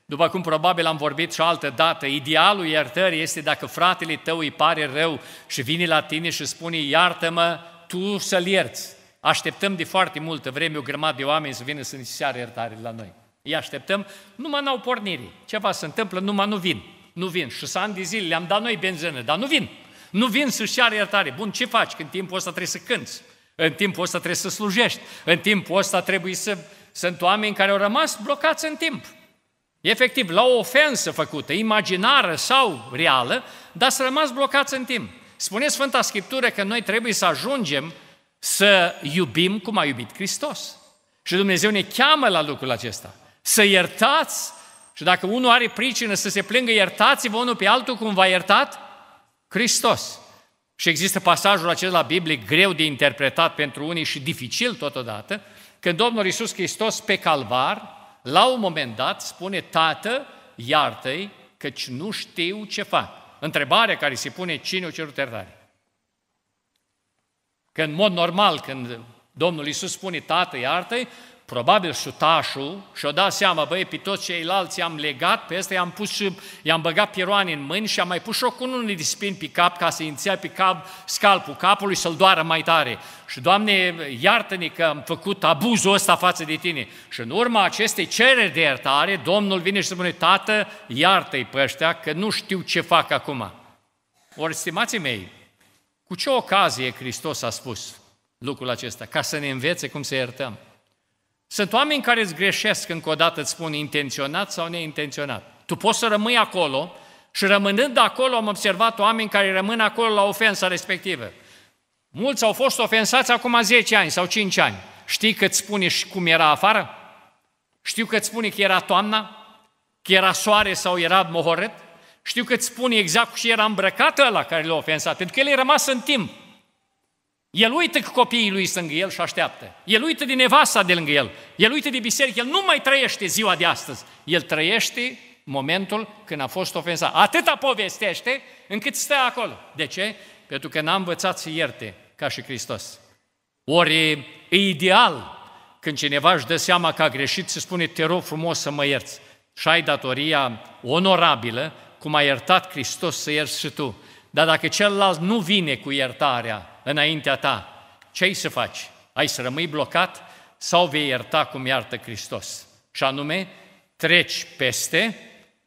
după cum probabil am vorbit și o altă dată, idealul iertării este dacă fratele tău îi pare rău și vine la tine și spune iartă-mă, tu să-l ierți. Așteptăm de foarte multă vreme o grămadă de oameni să vină să ne seară iertare la noi. Îi așteptăm, numai n-au pornire. Ceva se întâmplă, numai nu vin. Nu vin. Și să ani de zile le-am dat noi benzină, dar nu vin. Nu vin să-și iertare. Bun, ce faci când timpul ăsta trebuie să cânți? În timpul ăsta trebuie să slujești. În timpul ăsta trebuie să... Sunt oameni care au rămas blocați în timp. Efectiv, la o ofensă făcută, imaginară sau reală, dar să rămas blocați în timp. Spune Sfânta Scriptură că noi trebuie să ajungem să iubim cum a iubit Hristos. Și Dumnezeu ne cheamă la lucrul acesta. Să iertați și dacă unul are pricină să se plângă, iertați-vă unul pe altul cum v-a iertat Hristos. Și există pasajul la biblic greu de interpretat pentru unii și dificil totodată, când Domnul Iisus Hristos pe calvar, la un moment dat, spune, Tată, iartă-i, căci nu știu ce fac. Întrebarea care se pune, cine o cerut iertare? Că în mod normal, când Domnul Iisus spune, Tată, iartă probabil sutașul și-o dat seama, băi, pe toți ceilalți i-am legat, pe ăsta i-am pus și i-am băgat pieroane în mâini și am mai pus și o unul de spin pe cap ca să-i pe cap scalpul capului să-l doară mai tare. Și, Doamne, iartă-ne că am făcut abuzul ăsta față de Tine. Și în urma acestei cereri de iertare, Domnul vine și spune, Tată, iartă-i pe ăștia, că nu știu ce fac acum. Ori, stimații mei, cu ce ocazie Hristos a spus lucrul acesta? Ca să ne învețe cum să iertăm. Sunt oameni care îți greșesc încă o dată, îți spun intenționat sau neintenționat. Tu poți să rămâi acolo și rămânând acolo am observat oameni care rămân acolo la ofensa respectivă. Mulți au fost ofensați acum 10 ani sau 5 ani. Știi că îți spune și cum era afară? Știu că îți spune că era toamna? Că era soare sau era mohoret? Știu că îți spune exact și era îmbrăcat ăla care l-a ofensat, pentru că el e rămas în timp. El uită că copiii lui sunt lângă el și așteaptă. El uită de nevasta de lângă el. El uită de biserică. El nu mai trăiește ziua de astăzi. El trăiește momentul când a fost ofensat. Atâta povestește încât stă acolo. De ce? Pentru că n-a învățat să ierte ca și Hristos. Ori e ideal când cineva își dă seama că a greșit, se spune, te rog frumos să mă ierți. Și ai datoria onorabilă, cum a iertat Hristos să ierți și tu. Dar dacă celălalt nu vine cu iertarea, înaintea ta, ce ai să faci? Ai să rămâi blocat sau vei ierta cum iartă Hristos? Și anume, treci peste,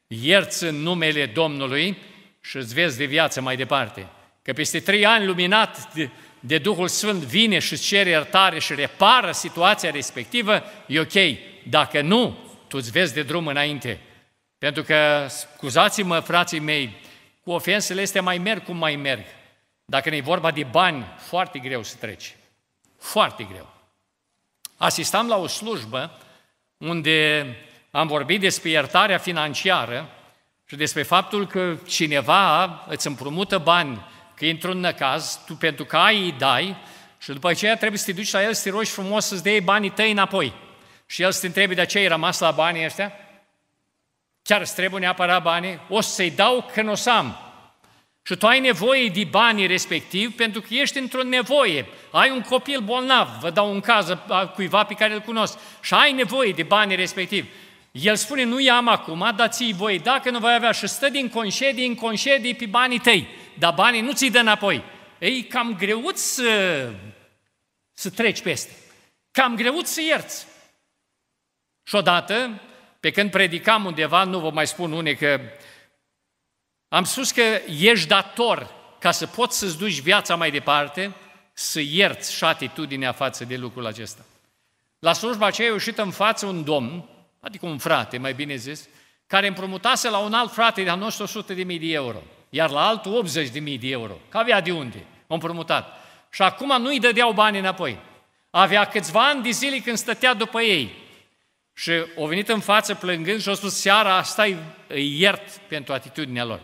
ierți în numele Domnului și îți vezi de viață mai departe. Că peste trei ani luminat de, Duhul Sfânt vine și îți cere iertare și repară situația respectivă, e ok. Dacă nu, tu îți vezi de drum înainte. Pentru că, scuzați-mă, frații mei, cu ofensele este mai merg cum mai merg. Dacă ne-i vorba de bani, foarte greu să treci. Foarte greu. Asistam la o slujbă unde am vorbit despre iertarea financiară și despre faptul că cineva îți împrumută bani, că într-un năcaz, tu pentru că ai îi dai și după aceea trebuie să te duci la el să te rogi frumos să-ți dea banii tăi înapoi. Și el să te întrebe de ce ai rămas la banii ăștia? Chiar îți trebuie neapărat banii? O să-i dau când o să am. Și tu ai nevoie de banii respectiv pentru că ești într-o nevoie. Ai un copil bolnav, vă dau un caz a cuiva pe care îl cunosc, și ai nevoie de banii respectiv. El spune, nu i-am acum, dar ți-i voi dacă nu voi avea. Și stă din concedii în concedii pe banii tăi, dar banii nu ți-i dă înapoi. Ei, cam greu să, să treci peste. Cam greu să ierți. Și odată, pe când predicam undeva, nu vă mai spun unii că uh, am spus că ești dator ca să poți să-ți duci viața mai departe, să ierți și atitudinea față de lucrul acesta. La slujba aceea a ieșit în față un domn, adică un frate, mai bine zis, care împrumutase la un alt frate de-al nostru 100 de mii de euro, iar la altul 80 de mii de euro. Că avea de unde? O împrumutat. Și acum nu-i dădeau bani înapoi. Avea câțiva ani de zile când stătea după ei. Și au venit în față plângând și au spus, seara asta îi iert pentru atitudinea lor.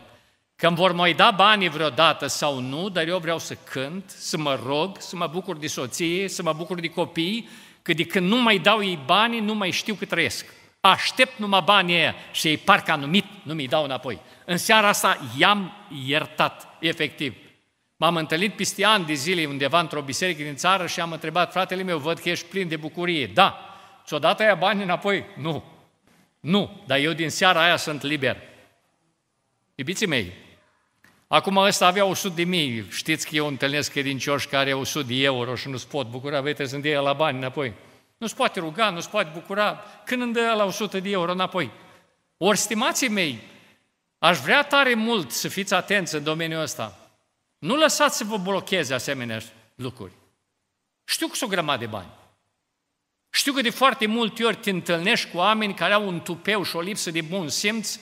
Că îmi vor mai da banii vreodată sau nu, dar eu vreau să cânt, să mă rog, să mă bucur de soție, să mă bucur de copii, că de când nu mai dau ei banii, nu mai știu cât trăiesc. Aștept numai banii aia și ei parcă anumit nu mi-i dau înapoi. În seara asta i-am iertat, efectiv. M-am întâlnit peste ani de zile undeva într-o biserică din țară și am întrebat, fratele meu, văd că ești plin de bucurie. Da. Ți-o dat aia bani înapoi? Nu. Nu. Dar eu din seara aia sunt liber. Iubiții mei, Acum ăsta avea 100 de mii. Știți că eu întâlnesc credincioși care au 100 de euro și nu-ți pot bucura, vei trebuie să-mi la bani înapoi. Nu-ți poate ruga, nu-ți poate bucura, când îmi dă la 100 de euro înapoi. Ori, stimații mei, aș vrea tare mult să fiți atenți în domeniul ăsta. Nu lăsați să vă blocheze asemenea lucruri. Știu că sunt o grămadă de bani. Știu că de foarte multe ori te întâlnești cu oameni care au un tupeu și o lipsă de bun simț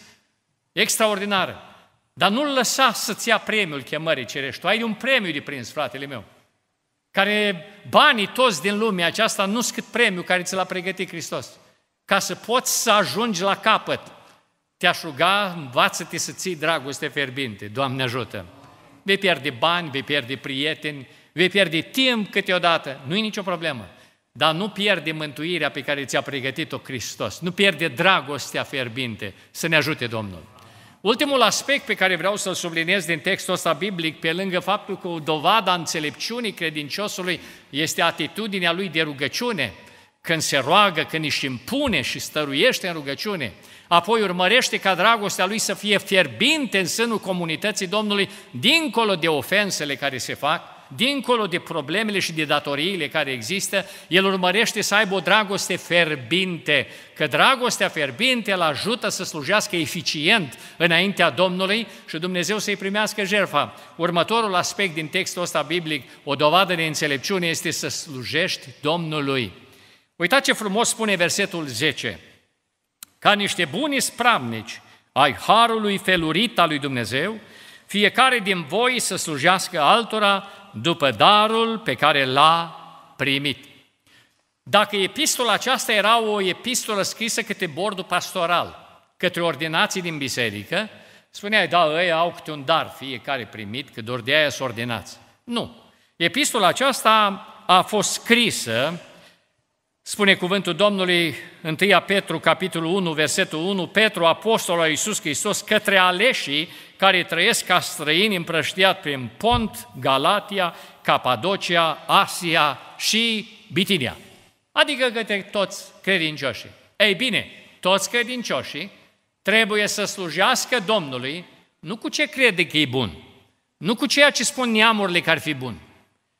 extraordinară. Dar nu-l lăsa să-ți ia premiul chemării cerești. Tu ai un premiu de prins, fratele meu. Care banii toți din lumea aceasta nu sunt premiul care ți l-a pregătit Hristos. Ca să poți să ajungi la capăt, te-aș ruga, învață-te să ții dragoste fierbinte, Doamne ajută! Vei pierde bani, vei pierde prieteni, vei pierde timp câteodată, nu-i nicio problemă. Dar nu pierde mântuirea pe care ți-a pregătit-o Hristos, nu pierde dragostea fierbinte, să ne ajute Domnul! Ultimul aspect pe care vreau să-l subliniez din textul ăsta biblic, pe lângă faptul că dovada înțelepciunii credinciosului este atitudinea lui de rugăciune, când se roagă, când își impune și stăruiește în rugăciune, apoi urmărește ca dragostea lui să fie fierbinte în sânul comunității Domnului, dincolo de ofensele care se fac, dincolo de problemele și de datoriile care există, el urmărește să aibă o dragoste ferbinte, că dragostea ferbinte îl ajută să slujească eficient înaintea Domnului și Dumnezeu să-i primească jertfa. Următorul aspect din textul ăsta biblic, o dovadă de înțelepciune, este să slujești Domnului. Uitați ce frumos spune versetul 10. Ca niște buni spramnici ai harului felurit al lui Dumnezeu, fiecare din voi să slujească altora după darul pe care l-a primit. Dacă epistola aceasta era o epistolă scrisă către bordul pastoral, către ordinații din biserică, spuneai, da, ei au câte un dar fiecare primit, că doar de aia sunt ordinați. Nu. Epistola aceasta a fost scrisă, spune cuvântul Domnului 1 Petru, capitolul 1, versetul 1, Petru, apostolul Iisus Hristos, către aleșii care trăiesc ca străini împrăștiat prin Pont, Galatia, Capadocia, Asia și Bitinia. Adică către toți credincioșii. Ei bine, toți credincioșii trebuie să slujească Domnului nu cu ce crede că e bun, nu cu ceea ce spun neamurile că ar fi bun,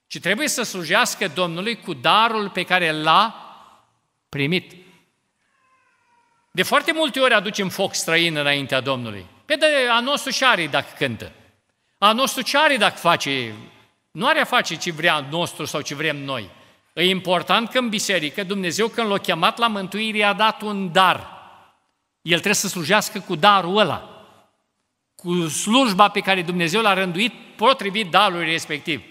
ci trebuie să slujească Domnului cu darul pe care l-a primit. De foarte multe ori aducem foc străin înaintea Domnului. Că de a nostru ce are dacă cântă. A nostru ce are dacă face, nu are a face ce vrea nostru sau ce vrem noi. E important că în biserică Dumnezeu când l-a chemat la mântuire i-a dat un dar. El trebuie să slujească cu darul ăla cu slujba pe care Dumnezeu l-a rânduit potrivit darului respectiv.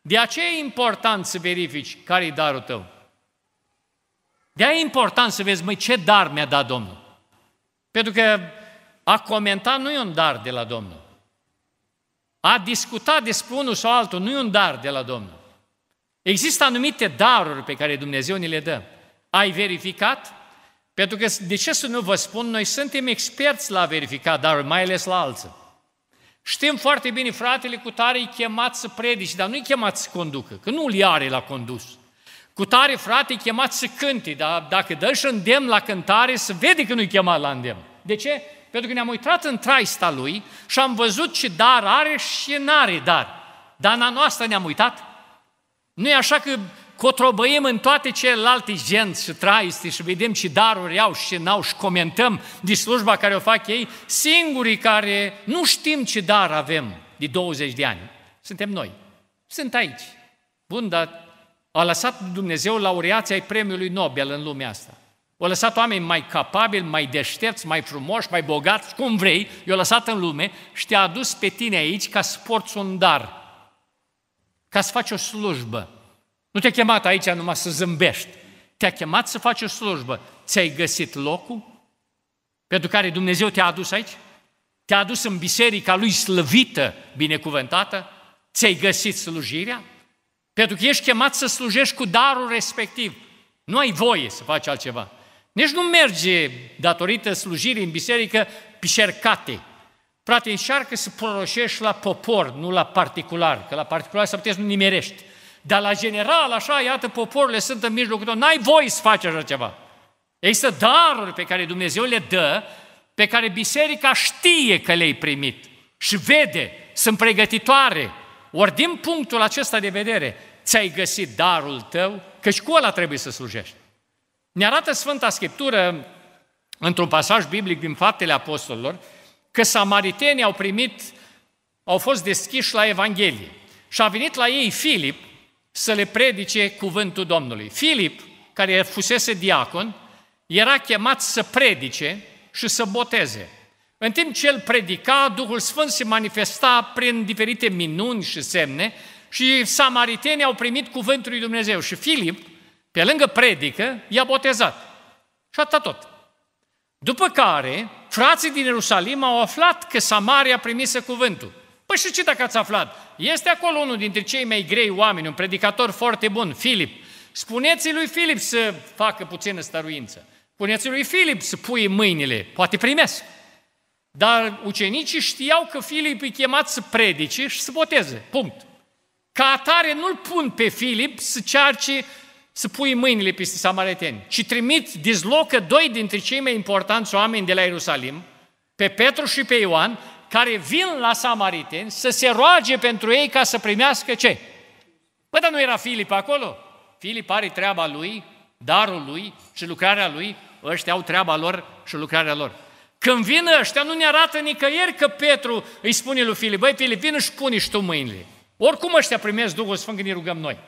De aceea e important să verifici care e darul tău. De aia e important să vezi, măi, ce dar mi-a dat Domnul. Pentru că a comenta nu e un dar de la Domnul. A discuta despre unul sau altul nu e un dar de la Domnul. Există anumite daruri pe care Dumnezeu ni le dă. Ai verificat? Pentru că, de ce să nu vă spun, noi suntem experți la verifica daruri, mai ales la alții. Știm foarte bine, fratele cu tare e chemat să predici, dar nu-i chemat să conducă, că nu-l are la condus. Cu tare, frate, e chemat să cânte, dar dacă dă și îndemn la cântare, să vede că nu-i chemat la îndemn. De ce? Pentru că ne-am uitat în traista lui și am văzut ce dar are și ce n-are dar. Dar na noastră ne-am uitat. Nu e așa că cotrobăim în toate celelalte genți și traiste și vedem ce daruri au și ce n-au și comentăm de slujba care o fac ei, singurii care nu știm ce dar avem de 20 de ani, suntem noi. Sunt aici. Bun, dar a lăsat Dumnezeu laureația ai premiului Nobel în lumea asta. O lăsat oameni mai capabili, mai deștepți, mai frumoși, mai bogați, cum vrei, i o lăsat în lume și te-a adus pe tine aici ca să porți un dar, ca să faci o slujbă. Nu te-a chemat aici numai să zâmbești, te-a chemat să faci o slujbă. Ți-ai găsit locul pentru care Dumnezeu te-a adus aici? Te-a adus în biserica lui slăvită, binecuvântată? Ți-ai găsit slujirea? Pentru că ești chemat să slujești cu darul respectiv. Nu ai voie să faci altceva. Nici nu merge, datorită slujirii în biserică, pișercate. Frate, încearcă să proroșești la popor, nu la particular, că la particular să puteți nu nimerești. Dar la general, așa, iată, poporile sunt în mijlocul tău, n-ai voie să faci așa ceva. Există daruri pe care Dumnezeu le dă, pe care biserica știe că le-ai primit și vede, sunt pregătitoare. Ori din punctul acesta de vedere, ți-ai găsit darul tău, că și cu ăla trebuie să slujești. Ne arată Sfânta Scriptură, într-un pasaj biblic din Faptele Apostolilor, că samaritenii au primit, au fost deschiși la Evanghelie. Și a venit la ei Filip să le predice cuvântul Domnului. Filip, care fusese diacon, era chemat să predice și să boteze. În timp ce el predica, Duhul Sfânt se manifesta prin diferite minuni și semne și samaritenii au primit cuvântul lui Dumnezeu. Și Filip pe lângă predică, i-a botezat. Și atât tot. După care, frații din Ierusalim au aflat că Samaria primise cuvântul. Păi și ce dacă ați aflat? Este acolo unul dintre cei mai grei oameni, un predicator foarte bun, Filip. Spuneți lui Filip să facă puțină stăruință. Spuneți-i lui Filip să pui mâinile, poate primesc. Dar ucenicii știau că Filip e chemat să predice și să boteze. Punct. Ca atare nu-l pun pe Filip să cearce să pui mâinile peste samariteni, ci trimit, dizlocă doi dintre cei mai importanți oameni de la Ierusalim, pe Petru și pe Ioan, care vin la samariteni să se roage pentru ei ca să primească ce? Păi, dar nu era Filip acolo? Filip are treaba lui, darul lui și lucrarea lui, ăștia au treaba lor și lucrarea lor. Când vin ăștia, nu ne arată nicăieri că Petru îi spune lui Filip, băi, Filip, vină și pune și tu mâinile. Oricum ăștia primesc Duhul Sfânt când îi rugăm noi.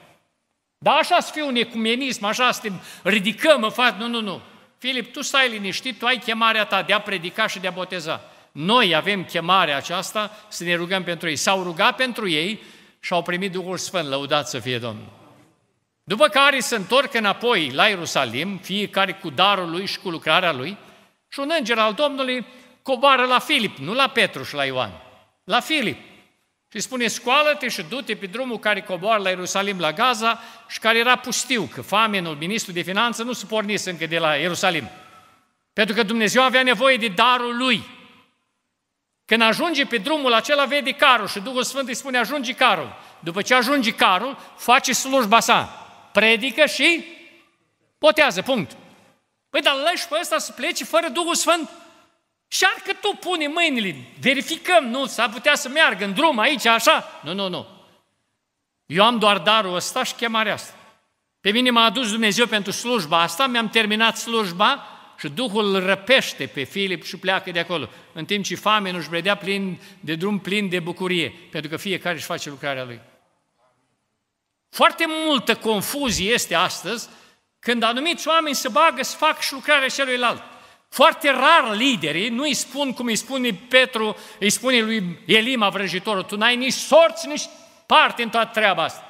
Dar așa să fie un ecumenism, așa să te ridicăm în față, nu, nu, nu. Filip, tu stai liniștit, tu ai chemarea ta de a predica și de a boteza. Noi avem chemarea aceasta să ne rugăm pentru ei. S-au rugat pentru ei și au primit Duhul Sfânt, lăudat să fie Domnul. După care se întorc înapoi la Ierusalim, fiecare cu darul lui și cu lucrarea lui, și un înger al Domnului coboară la Filip, nu la Petru și la Ioan, la Filip. Și spune, scoală-te și du-te pe drumul care coboară la Ierusalim, la Gaza, și care era pustiu, că famenul, ministrul de finanță, nu se pornise încă de la Ierusalim. Pentru că Dumnezeu avea nevoie de darul lui. Când ajunge pe drumul acela, vede carul și Duhul Sfânt îi spune, ajunge carul. După ce ajunge carul, face slujba sa. Predică și potează, punct. Păi, dar lăși pe ăsta să plece fără Duhul Sfânt? Și ar că tu pune mâinile, verificăm, nu, s-ar putea să meargă în drum aici, așa. Nu, nu, nu. Eu am doar darul ăsta și chemarea asta. Pe mine m-a adus Dumnezeu pentru slujba asta, mi-am terminat slujba și Duhul îl răpește pe Filip și pleacă de acolo, în timp ce nu își vedea plin de drum plin de bucurie, pentru că fiecare își face lucrarea lui. Foarte multă confuzie este astăzi când anumiți oameni se bagă să fac și lucrarea celuilalt. Foarte rar liderii nu îi spun cum îi spune Petru, îi spune lui Elima vrăjitorul, tu n-ai nici sorți, nici parte în toată treaba asta.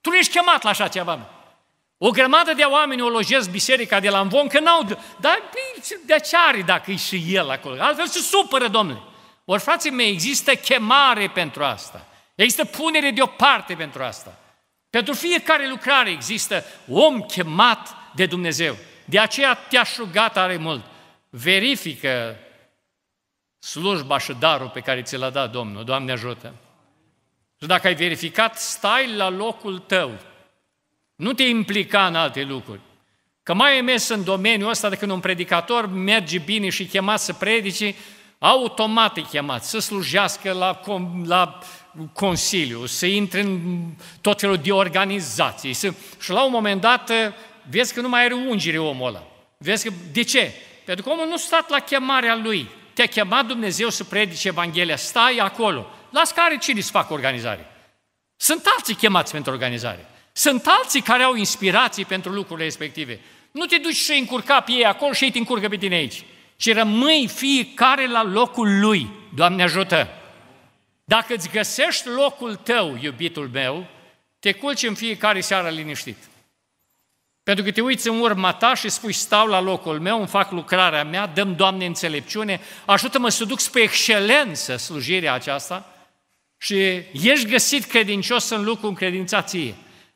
Tu nu ești chemat la așa ceva. O grămadă de oameni o lojesc biserica de la Amvon, că n-au... Dar de ce are dacă e și el acolo? Altfel se supără, domnule. Ori, frații mei, există chemare pentru asta. Există punere deoparte pentru asta. Pentru fiecare lucrare există om chemat de Dumnezeu. De aceea te-aș ruga tare mult verifică slujba și darul pe care ți l-a dat Domnul. Doamne ajută! Și dacă ai verificat, stai la locul tău. Nu te implica în alte lucruri. Că mai mers în domeniul ăsta, de când un predicator merge bine și chemat să predice, automat e chemat să slujească la, la consiliu, să intre în tot felul de organizații. Să... Și la un moment dat vezi că nu mai are ungere omul ăla. Vezi că, de ce? Pentru că omul nu stat la chemarea lui. Te-a chemat Dumnezeu să predici Evanghelia, stai acolo. Las care cine să facă organizare. Sunt alții chemați pentru organizare. Sunt alții care au inspirații pentru lucrurile respective. Nu te duci și încurca pe ei acolo și ei te încurcă pe tine aici. Ci rămâi fiecare la locul lui. Doamne ajută! Dacă îți găsești locul tău, iubitul meu, te culci în fiecare seară liniștit. Pentru că te uiți în urma ta și spui, stau la locul meu, îmi fac lucrarea mea, dăm, Doamne, înțelepciune, ajută-mă să duc spre excelență slujirea aceasta și ești găsit credincios în lucru credința ție.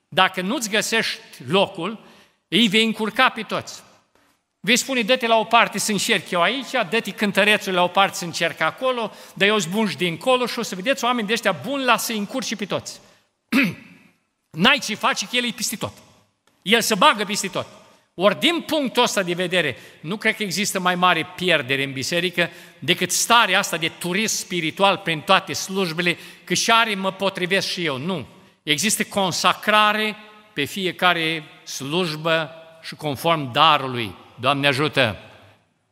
Dacă nu-ți găsești locul, îi vei încurca pe toți. Vei spune, dă-te la o parte să încerc eu aici, dă-te cântărețul la o parte să încerc acolo, dă eu zbunși dincolo și o să vedeți oameni de ăștia buni la să-i încurci pe toți. N-ai ce face că el e tot. El se bagă peste tot. Ori din punctul ăsta de vedere, nu cred că există mai mare pierdere în biserică decât starea asta de turist spiritual prin toate slujbele, că și are mă potrivesc și eu. Nu. Există consacrare pe fiecare slujbă și conform darului. Doamne ajută!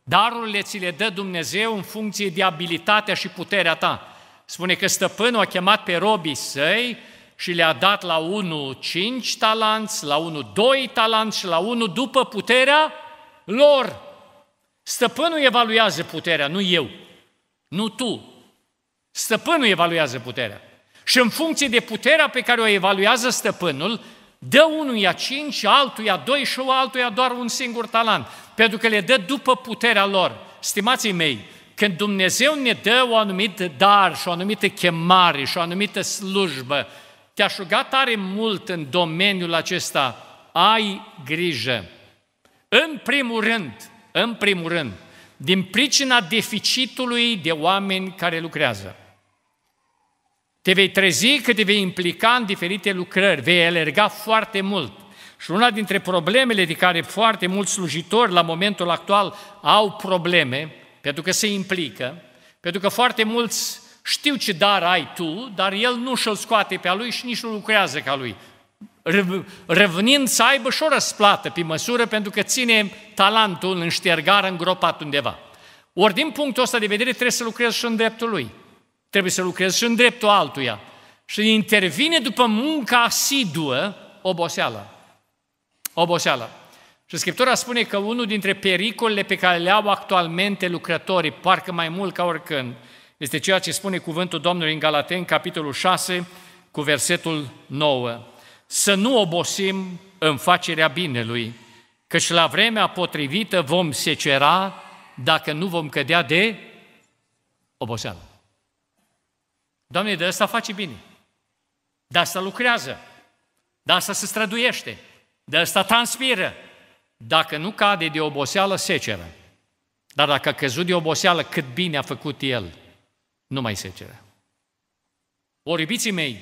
Darurile ți le dă Dumnezeu în funcție de abilitatea și puterea ta. Spune că stăpânul a chemat pe robii săi și le-a dat la unul cinci talanți, la unul doi talanți și la unul după puterea lor. Stăpânul evaluează puterea, nu eu, nu tu. Stăpânul evaluează puterea. Și în funcție de puterea pe care o evaluează stăpânul, dă unuia cinci, altuia doi și altuia doar un singur talent, pentru că le dă după puterea lor. Stimații mei, când Dumnezeu ne dă o anumită dar și o anumită chemare și o anumită slujbă, te-aș ruga tare mult în domeniul acesta, ai grijă. În primul rând, în primul rând, din pricina deficitului de oameni care lucrează. Te vei trezi că te vei implica în diferite lucrări, vei alerga foarte mult. Și una dintre problemele de care foarte mulți slujitori la momentul actual au probleme, pentru că se implică, pentru că foarte mulți știu ce dar ai tu, dar el nu și-l scoate pe-a lui și nici nu lucrează ca lui. Revenind să aibă și o răsplată pe măsură, pentru că ține talentul în ștergar îngropat undeva. Ori din punctul ăsta de vedere trebuie să lucrezi și în dreptul lui. Trebuie să lucrezi și în dreptul altuia. Și intervine după munca asiduă oboseala. Oboseala. Și Scriptura spune că unul dintre pericolele pe care le au actualmente lucrătorii, parcă mai mult ca oricând, este ceea ce spune cuvântul Domnului în Galaten, capitolul 6, cu versetul 9. Să nu obosim în facerea binelui, căci la vremea potrivită vom secera dacă nu vom cădea de oboseală. Doamne, de asta face bine, de asta lucrează, de asta se străduiește, de asta transpiră. Dacă nu cade de oboseală, seceră. Dar dacă a căzut de oboseală, cât bine a făcut el – nu mai Ori, Oribiții mei,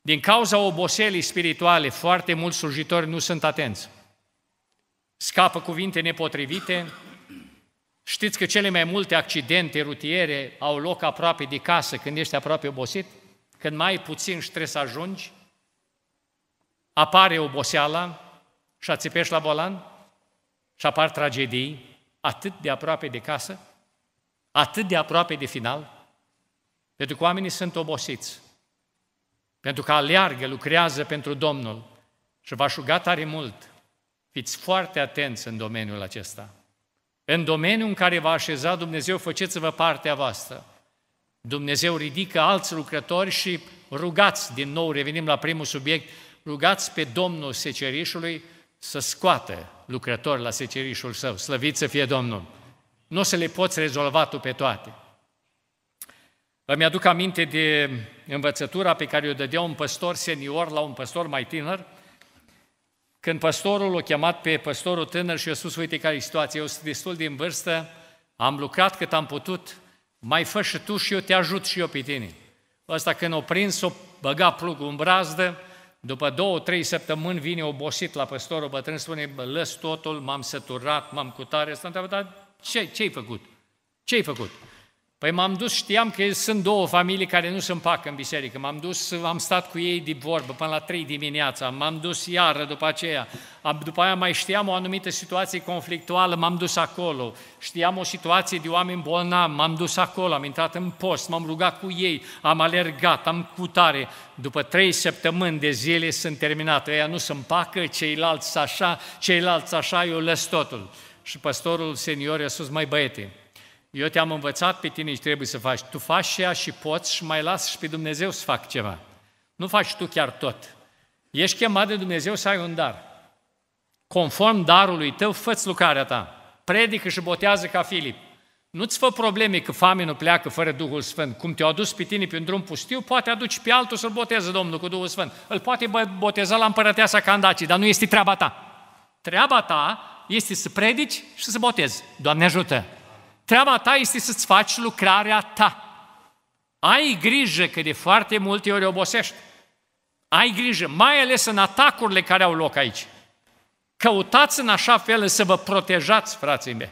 din cauza oboselii spirituale, foarte mulți slujitori nu sunt atenți. Scapă cuvinte nepotrivite, Știți că cele mai multe accidente rutiere au loc aproape de casă, când ești aproape obosit, când mai puțin și trebuie să ajungi, apare oboseala și ațipești la volan și apar tragedii atât de aproape de casă, atât de aproape de final, pentru că oamenii sunt obosiți, pentru că aleargă, lucrează pentru Domnul și va șuga tare mult, fiți foarte atenți în domeniul acesta. În domeniul în care va așeza Dumnezeu, făceți-vă partea voastră. Dumnezeu ridică alți lucrători și rugați, din nou revenim la primul subiect, rugați pe Domnul secerișului să scoată lucrători la secerișul său. Slăvit să fie Domnul! nu o să le poți rezolva tu pe toate. Îmi aduc aminte de învățătura pe care o dădea un păstor senior la un păstor mai tânăr, când păstorul l-a chemat pe păstorul tânăr și i-a spus, uite care e situația, eu sunt destul din vârstă, am lucrat cât am putut, mai fă și tu și eu te ajut și eu pe tine. Ăsta când o prins, o băga plugul în brazdă, după două, trei săptămâni vine obosit la păstorul bătrân, spune, lăs totul, m-am săturat, m-am cutare, ăsta întreabă, dar ce, ce-ai făcut? Ce-ai făcut? Păi m-am dus, știam că sunt două familii care nu se împacă în biserică. M-am dus, am stat cu ei de vorbă până la 3 dimineața, m-am dus iară după aceea. După aia mai știam o anumită situație conflictuală, m-am dus acolo. Știam o situație de oameni bolnavi, m-am dus acolo, am intrat în post, m-am rugat cu ei, am alergat, am cutare. După trei săptămâni de zile sunt terminat. Ea nu se împacă, ceilalți așa, ceilalți așa, eu lăs totul și păstorul senior i-a spus, mai băiete, eu te-am învățat pe tine și trebuie să faci. Tu faci și ea și poți și mai las și pe Dumnezeu să fac ceva. Nu faci tu chiar tot. Ești chemat de Dumnezeu să ai un dar. Conform darului tău, fă-ți lucrarea ta. Predică și botează ca Filip. Nu-ți fă probleme că faminul pleacă fără Duhul Sfânt. Cum te-au adus pe tine pe un drum pustiu, poate aduci pe altul să-l boteze Domnul cu Duhul sfânt. Îl poate boteza la împărăteasa Candacii, dar nu este treaba ta. Treaba ta este să predici și să botezi. Doamne ajută! Treaba ta este să-ți faci lucrarea ta. Ai grijă că de foarte multe ori obosești. Ai grijă, mai ales în atacurile care au loc aici. Căutați în așa fel să vă protejați, frații mei.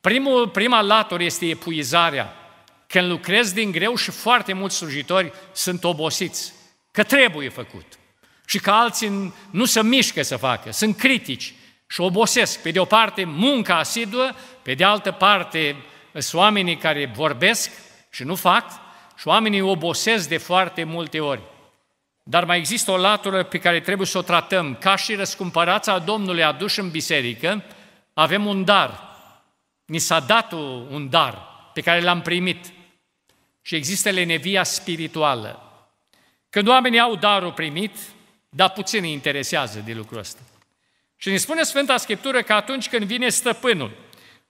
Primul, prima latură este epuizarea. Când lucrezi din greu și foarte mulți slujitori sunt obosiți, că trebuie făcut și că alții nu se mișcă să facă, sunt critici și obosesc. Pe de o parte munca asiduă, pe de altă parte sunt oamenii care vorbesc și nu fac și oamenii obosesc de foarte multe ori. Dar mai există o latură pe care trebuie să o tratăm. Ca și răscumpărața Domnului adus în biserică, avem un dar. Ni s-a dat un dar pe care l-am primit. Și există lenevia spirituală. Când oamenii au darul primit, dar puțin îi interesează de lucrul ăsta. Și ne spune Sfânta Scriptură că atunci când vine stăpânul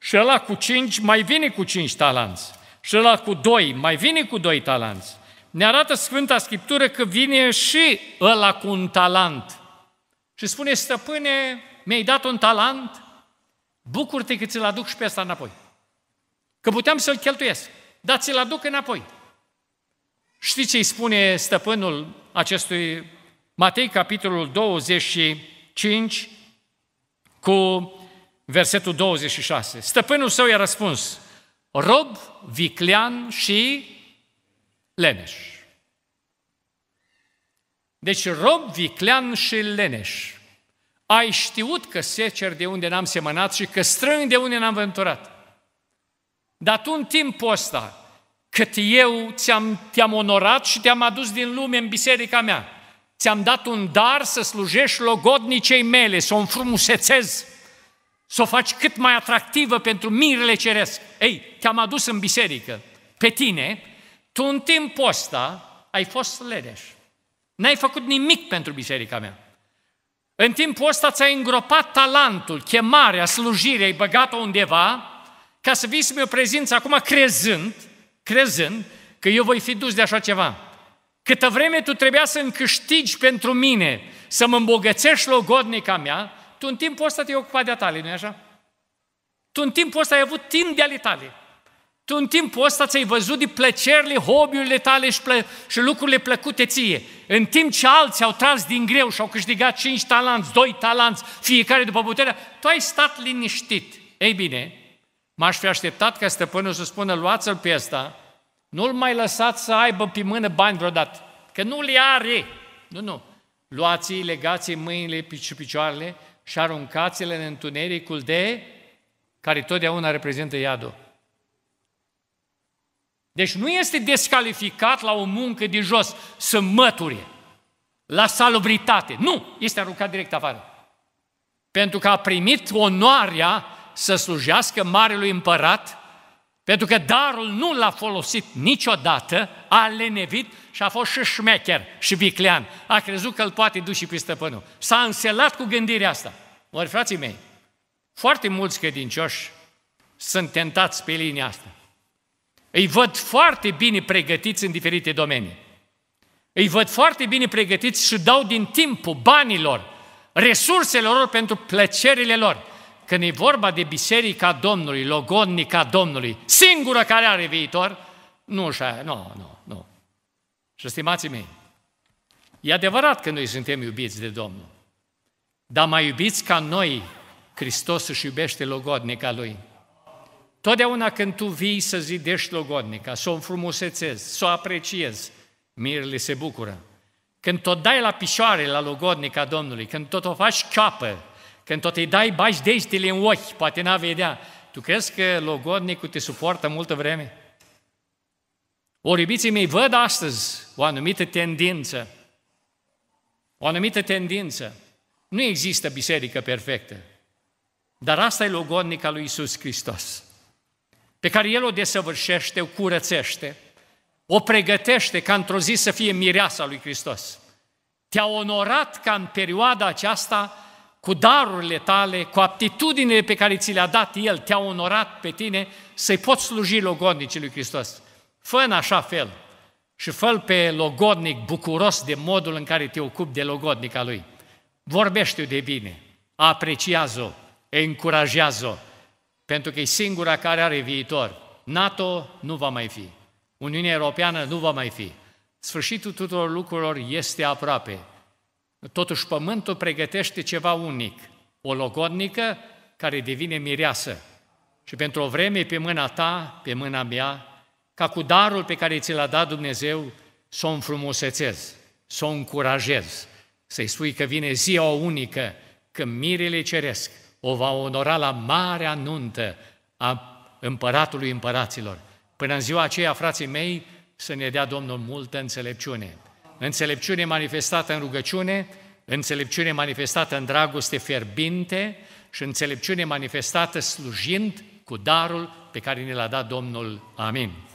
și ăla cu cinci, mai vine cu cinci talanți, și ăla cu doi, mai vine cu doi talanți, ne arată Sfânta Scriptură că vine și ăla cu un talent. Și spune, stăpâne, mi-ai dat un talent? Bucur-te că ți-l aduc și pe ăsta înapoi. Că puteam să-l cheltuiesc, dar ți-l aduc înapoi. Știi ce îi spune stăpânul acestui Matei, capitolul 25, cu versetul 26. Stăpânul său i-a răspuns, rob, viclean și leneș. Deci rob, viclean și leneș. Ai știut că secer de unde n-am semănat și că strâng de unde n-am vânturat. Dar tu în timpul ăsta, cât eu ți-am, te-am onorat și te-am adus din lume în biserica mea, ți-am dat un dar să slujești logodnicei mele, să o înfrumusețezi, să o faci cât mai atractivă pentru mirele ceresc. Ei, te-am adus în biserică, pe tine, tu în timpul ăsta ai fost leneș. N-ai făcut nimic pentru biserica mea. În timpul ăsta ți-ai îngropat talentul, chemarea, slujirea, ai băgat-o undeva ca să vii să mi o prezinți acum crezând, crezând că eu voi fi dus de așa ceva. Câtă vreme tu trebuia să încâștigi pentru mine, să mă îmbogățești logodnica mea, tu în timpul ăsta te-ai ocupat de-a tale, nu-i așa? Tu în timpul ăsta ai avut timp de ale tale. Tu în timpul ăsta ți-ai văzut de plăcerile, hobby-urile tale și, plă- și lucrurile plăcute ție. În timp ce alții au tras din greu și au câștigat 5 talanți, 2 talanți, fiecare după puterea, tu ai stat liniștit. Ei bine, m-aș fi așteptat ca stăpânul să spună, luați-l pe ăsta, nu-l mai lăsați să aibă pe mână bani vreodată, că nu le are. Nu, nu. Luați-i, legați mâinile și picioarele și aruncați-le în întunericul de care totdeauna reprezintă iadul. Deci nu este descalificat la o muncă de jos să măture, la salubritate. Nu, este aruncat direct afară. Pentru că a primit onoarea să slujească Marelui Împărat – pentru că darul nu l-a folosit niciodată, a lenevit și a fost și șmecher și viclean. A crezut că îl poate duce pe stăpânul. S-a înselat cu gândirea asta. Ori, frații mei, foarte mulți credincioși sunt tentați pe linia asta. Îi văd foarte bine pregătiți în diferite domenii. Îi văd foarte bine pregătiți și dau din timpul banilor, resurselor lor pentru plăcerile lor când e vorba de biserica Domnului, logodnica Domnului, singură care are viitor, nu așa, nu, nu, nu. Și stimați mei, e adevărat că noi suntem iubiți de Domnul, dar mai iubiți ca noi, Hristos își iubește logodnica Lui. Totdeauna când tu vii să zidești logodnica, să o înfrumusețezi, să o apreciezi, mirele se bucură. Când tot dai la pișoare la logodnica Domnului, când tot o faci ceapă, când tot îi dai, bași deștile în ochi, poate n-a vedea. Tu crezi că logodnicul te suportă multă vreme? Ori, iubiții mei, văd astăzi o anumită tendință. O anumită tendință. Nu există biserică perfectă. Dar asta e logodnica lui Isus Hristos, pe care El o desăvârșește, o curățește, o pregătește ca într-o zi să fie mireasa lui Hristos. Te-a onorat ca în perioada aceasta cu darurile tale, cu aptitudinile pe care ți le-a dat El, te-a onorat pe tine, să-i poți sluji logodnicii lui Hristos. Fă în așa fel și fă pe logodnic bucuros de modul în care te ocupi de logodnica lui. Vorbește de bine, apreciază-o, încurajează-o, pentru că e singura care are viitor. NATO nu va mai fi, Uniunea Europeană nu va mai fi. Sfârșitul tuturor lucrurilor este aproape. Totuși, pământul pregătește ceva unic, o logodnică care devine mireasă. Și pentru o vreme pe mâna ta, pe mâna mea, ca cu darul pe care ți l-a dat Dumnezeu, să o înfrumusețez, să o încurajez, să-i spui că vine ziua unică, când mirele ceresc o va onora la marea nuntă a împăratului împăraților. Până în ziua aceea, frații mei, să ne dea Domnul multă înțelepciune înțelepciune manifestată în rugăciune, înțelepciune manifestată în dragoste fierbinte și înțelepciune manifestată slujind cu darul pe care ne l-a dat Domnul. Amin.